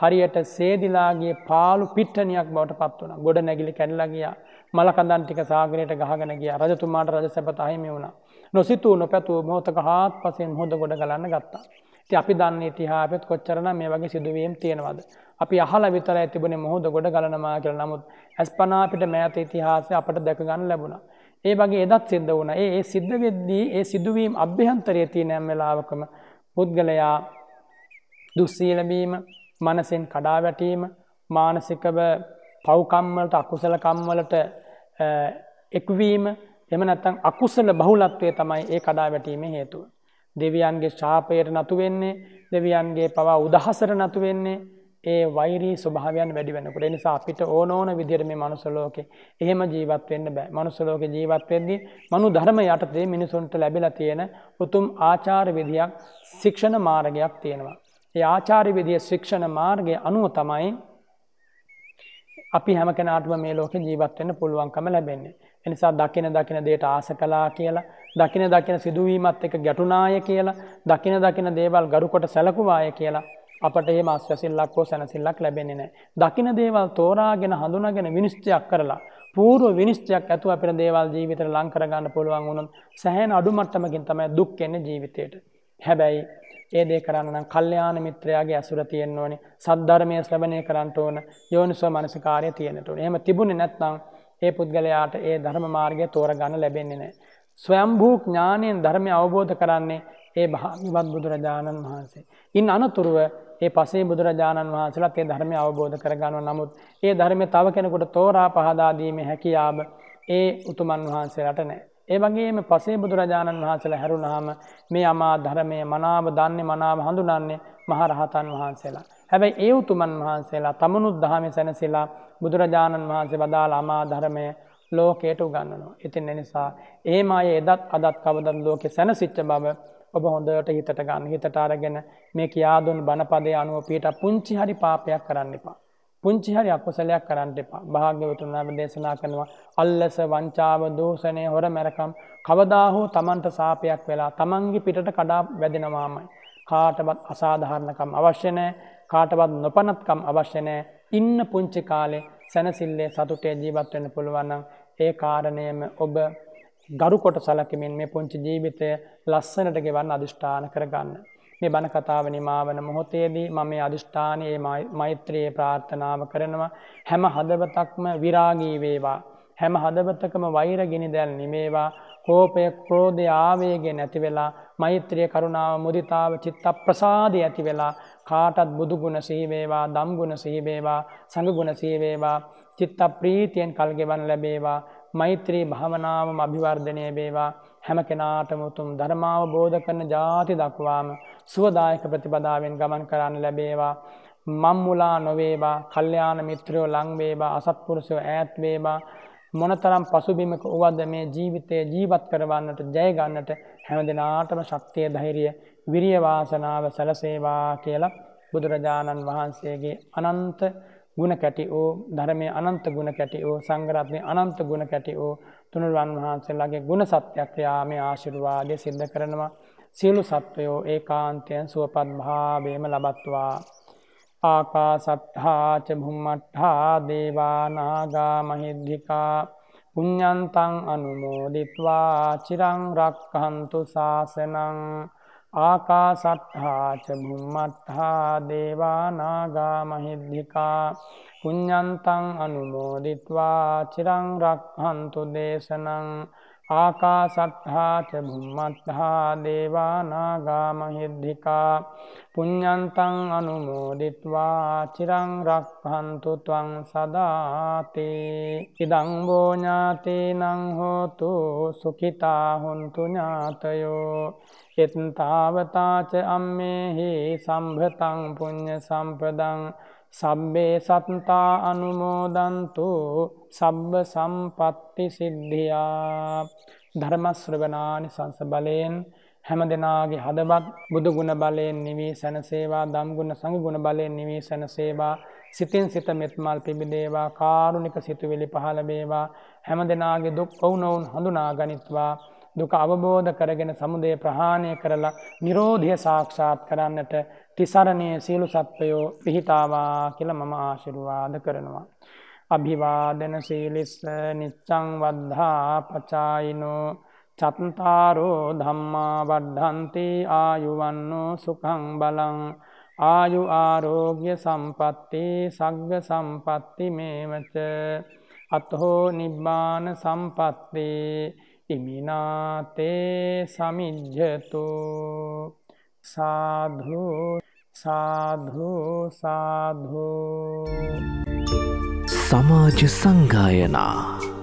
හරියට සේදිලාගේ පාලු පිට්ටනයක් බවට පත් වන ගොඩ නැගිලි කැඩලගිය මලකදන් ටික සාගරයට ගහගෙන ගිය රජතුමාට රජ සැපත අහිම වුණා නොසිතූ නොපැතුූ මෝතක හත් පසයෙන් හොඳ ගොඩ ගලන්න ගත්තා. ති අපි දන්න ඉතිහාපත් කොච්චරන මේ වගේ සිදුවීම් තියෙනවද. අපි අහල විතර ඇතිබන මුහුද ගොඩ ගලනවා කියල නමුත් ඇස් පනාපිට මෑත ඉතිහාසය අපට දැකගන්න ලැබුණ. ඒ වගේ එදත් සිද්ධ වුණ ඒ සිද්ධ වෙද්දී ඒ සිදුවීම් අභ්‍යහන්තරය තියනෑම් වෙලාවකම පුද්ගලයා දුස්සීලබීම මනසෙන් කඩාවැටීම මානසිකව පවකම්වලට අකුසලකම්වලට එක්වීම එම නැත්තං අකුසල බහුලත්වය තමයි ඒ කඩාවැටීම හේතුව. දෙවියන්ගේ ශාපයට නතුවෙන්නේ දෙවියන්ගේ පවා උදහසර නතුවෙන්නේ ඒ වෛරී ස්වභාවයන් වැඩි වෙනකට නිසා අපිට ඕනෝන විදිහට මේ මනුසලෝකේ එහෙම ජීවත් වෙන්න බෑ. මනුසලෝක ජීවත් වෙද්දී මනු ධර්ම යටතේ මිනිසුන්ට ලැබිලා තියෙන උතුම් ආචාර විදියක් ශික්ෂණ මාර්ගයක් තියෙනවා. ඒ ආචාරිවිදිය ශික්ෂණ මාර්ගය අනුව තමයි අපි හැම කෙනාටම මේ ලෝක ජීවත්වෙන්න පුළුවන්කම ලැබෙන්නේ. එනිසා දකින දකින දේට ආස කලා කියලා දකින දකින සිදුවීමත් එක ගැටුනාය කියලා දකින දකින දේවල් ගරුකොට සැලකුවාය කියලා අපට ඒ මස්වැසිල්ලක් හෝ සැනසිල්ලක් ලැබෙන්නේ නෑ. දකින දේවල් තෝරාගෙන හඳුනාගෙන විනිශ්චයක් කරලා පූර්ව විනිශ්චයක් ඇතුව අපිට දේවල් ජීවිතර ලංකරගන්න පුළුවන් වුණොත් සැහැන් අඩුමට්ටමකින් තමයි දුක් එන්නේ ජීවිතයට. හැබැයි ඒ දේ කරන්න නම් කල්යාණ මිත්‍රයාගේ ඇසුර තියෙන්න ඕනේ. සද්ධර්මයේ ශ්‍රවණය කරන්න ඕන. යෝනිසෝ මනසිකාරය තියෙන්නට ඕනේ. එහෙම තිබුණේ නැත්නම් ඒ පුද්ගලයාට ඒ ධර්ම මාර්ගය තෝරගන්න ලැබෙන්නේ නැහැ. ස්වයම්භූ ඥාණයෙන් ධර්මය අවබෝධ කරන්නේ ඒ භාග්‍යවත් බුදුරජාණන් වහන්සේ. ඉන් අනතුරුව ඒ පසේ බුදුරජාණන් වහන්සේලාත් ඒ ධර්මය අවබෝධ කරගන්නවා. නමුත් ඒ ධර්මය තව කෙනෙකුට තෝරා පහදා දීමේ හැකියාව ඒ උතුමන් වහන්සේලාට නැහැ. ඒ වගේම පසේ බුදුරජාණන් වහන්සේලා හැරුණාම මේ අමා ධර්මයේ මනාව දන්නේ මනාව හඳුනන්නේ මහරහතන් වහන්සේලා. හැබැයි ඒ උතුමන් වහන්සේලා තමනුත් දහමේ සැනසෙලා බුදුරජාණන් වහන්සේ වදාළ අමා ධර්මය ලෝකයට උගන්වනවා. ඉතින් එනිසා එහෙම අය එදත් අදත් කවදත් ලෝකේ සැනසෙච්ච බව ඔබ හොඳට හිතට ගන්න. හිතට අරගෙන මේ කියාදුන් බණපදයේ අනුව පිට පුංචි හරි පාපයක් කරන්න එපා. පුංචි හරි අකුසලයක් කරන්නට එපා භාග්‍යවතුනාව දේශනා කරනවා අල්ලස වංචාව දෝෂණය හොර මැරකම් කවදාහෝ තමන්ට සාපයක් වෙලා තමන්ගේ පිටට කඩා වැදෙනවාමයි කාටවත් අසාධාරණකම් අවශ්‍ය නෑ කාටවත් නොපනත්කම් අවශ්‍ය නෑ ඉන්න පුංචි කාලේ සැනසිල්ලේ සතුටේ ජීවත් වෙන්න පුළුවන් නම් ඒ කාරණයම ඔබ ගරුකොට සලකමින් මේ පුංචි ජීවිතය ලස්සනට ගෙවන්න අදිෂ්ඨාන කරගන්න මේ බණ කතාව නිමාවන මොහොතේදී මම මේ අදිෂ්ඨානයේ මෛත්‍රියේ ප්‍රාර්ථනාව කරනවා හැම හදවතක්ම විරාගී වේවා හැම හදවතකම වෛර ගිනිදැල් නිමේවා කෝපය ක්‍රෝධය ආවේගය නැති වෙලා මෛත්‍රිය කරුණාව මුදිතාව චිත්ත ප්‍රසාදය ඇති වෙලා කාටත් බුදුගුණ සීවේවා දම්ගුණ සීවේවා සඟගුණ සීවේවා චිත්ත ප්‍රීතියෙන් කල්ගෙවන් ලැබේවා මෛත්‍රී භාවනාවම අභිවර්ධනය වේවා හැම කෙනාටම උතුම් ධර්මාවබෝධ කරන ජාති දක්වාම සුවදායක ප්‍රතිපදාවෙන් ගමන් කරන්න ලැබේවා. මම්මුලා නොවේවා කල්්‍යයාන මිත්‍රයෝ ලංවේවා අසත්පුරුෂයෝ ඈත්වේවා මොනතරම් පසුබිමක වුවද මේ ජීවිතය ජීවත් කරවන්නට ජයගන්නට හැම දෙනාටම ශක්තිය ධෛරිය විරියවාසනාව සැලසේවා කියලා බුදුරජාණන් වහන්සේගේ අනන්ත ගුණ කැටි වූ ධර්මය අනන්ත ගුණ කැටි වූ සංගරත්නය අනන්ත ගුණ කැටි වූ තුනුරුවන් වහන්සේලාගේ ගුණ සත්‍යයක් යාමේ ආශිර්වාදය සිද්ධ කරනවා සියලු සත්වයෝ ඒ කාන්තයන් සුවපත් භාවේම ලබත්වා. ආකා සට්හාච බුම්මට්හා දේවානාගා මහිද්ධිකා පුඤ්ඥන්තං අනුමෝදිත්වා චිරං රක්කහන්තු ශාසනං ආකා සට්හාච බුම්මට්හා දේවානාගා මහිද්ධිකා පුඤ්ඤන්තං අනුමෝදිත්වා චිරං රක්හන්තු දේශනං ආකාසට්ඨා ච භුම්මත්තා දේවා නාග මහිද්దికා පුඤ්ඤන්තං අනුමෝදිත්වා චිරං රක්ඛන්තු ත්වං සදාති ඉදං වෝ ඥාතේනං හෝතු සුඛිතා හොන්තු ඥාතයෝ එත්තාවතා ච අම්මේහි සම්භතං පුඤ්ඤ සම්පදං සබ්බේ සත්තා අනුමෝදන්තු සබ්බ සම්පත්ති සිද්ධියා ධර්මශ්‍රවනානි සංස බලයෙන් හැම දෙනාගේ හදවත් බුදුගුණ බලයෙන් නිවී සැනසේවා දම්ගුණ සඟගුණ බලයෙන් නිවී සැනසේවා සිතින් සිත මෙත්මල් පිබිදේවා කාරුණික සිතුවෙලි පහළබේවා හැම දෙනාගේ දුක් ඔවුනොවුන් හඳුනා ගනිත්වා දුක අවබෝධ කරගෙන සමුදය ප්‍රහාණය කරලා නිරෝධය සාක්ෂාත් කරන්නට තිසරණයේ සියලු සත්වයෝ පිහිටාවා කියලා මම ආශිර්වාද කරනවා. අභිවාදන සීලිස්ස නිච්චං වද්ධා පචායිනෝ චත්තාරෝ ධම්මා වඩ්ඩන්ති ආයුවන්නෝ සුකං බලං ආයු ආරෝග්‍ය සම්පත්ති සග්ග සම්පත්ති මේවච අත්හෝ නිබ්බාන සම්පත්ති ඉමිනාතේ සමිජ්ජතු සාධූ साधु साधु समाज संगायना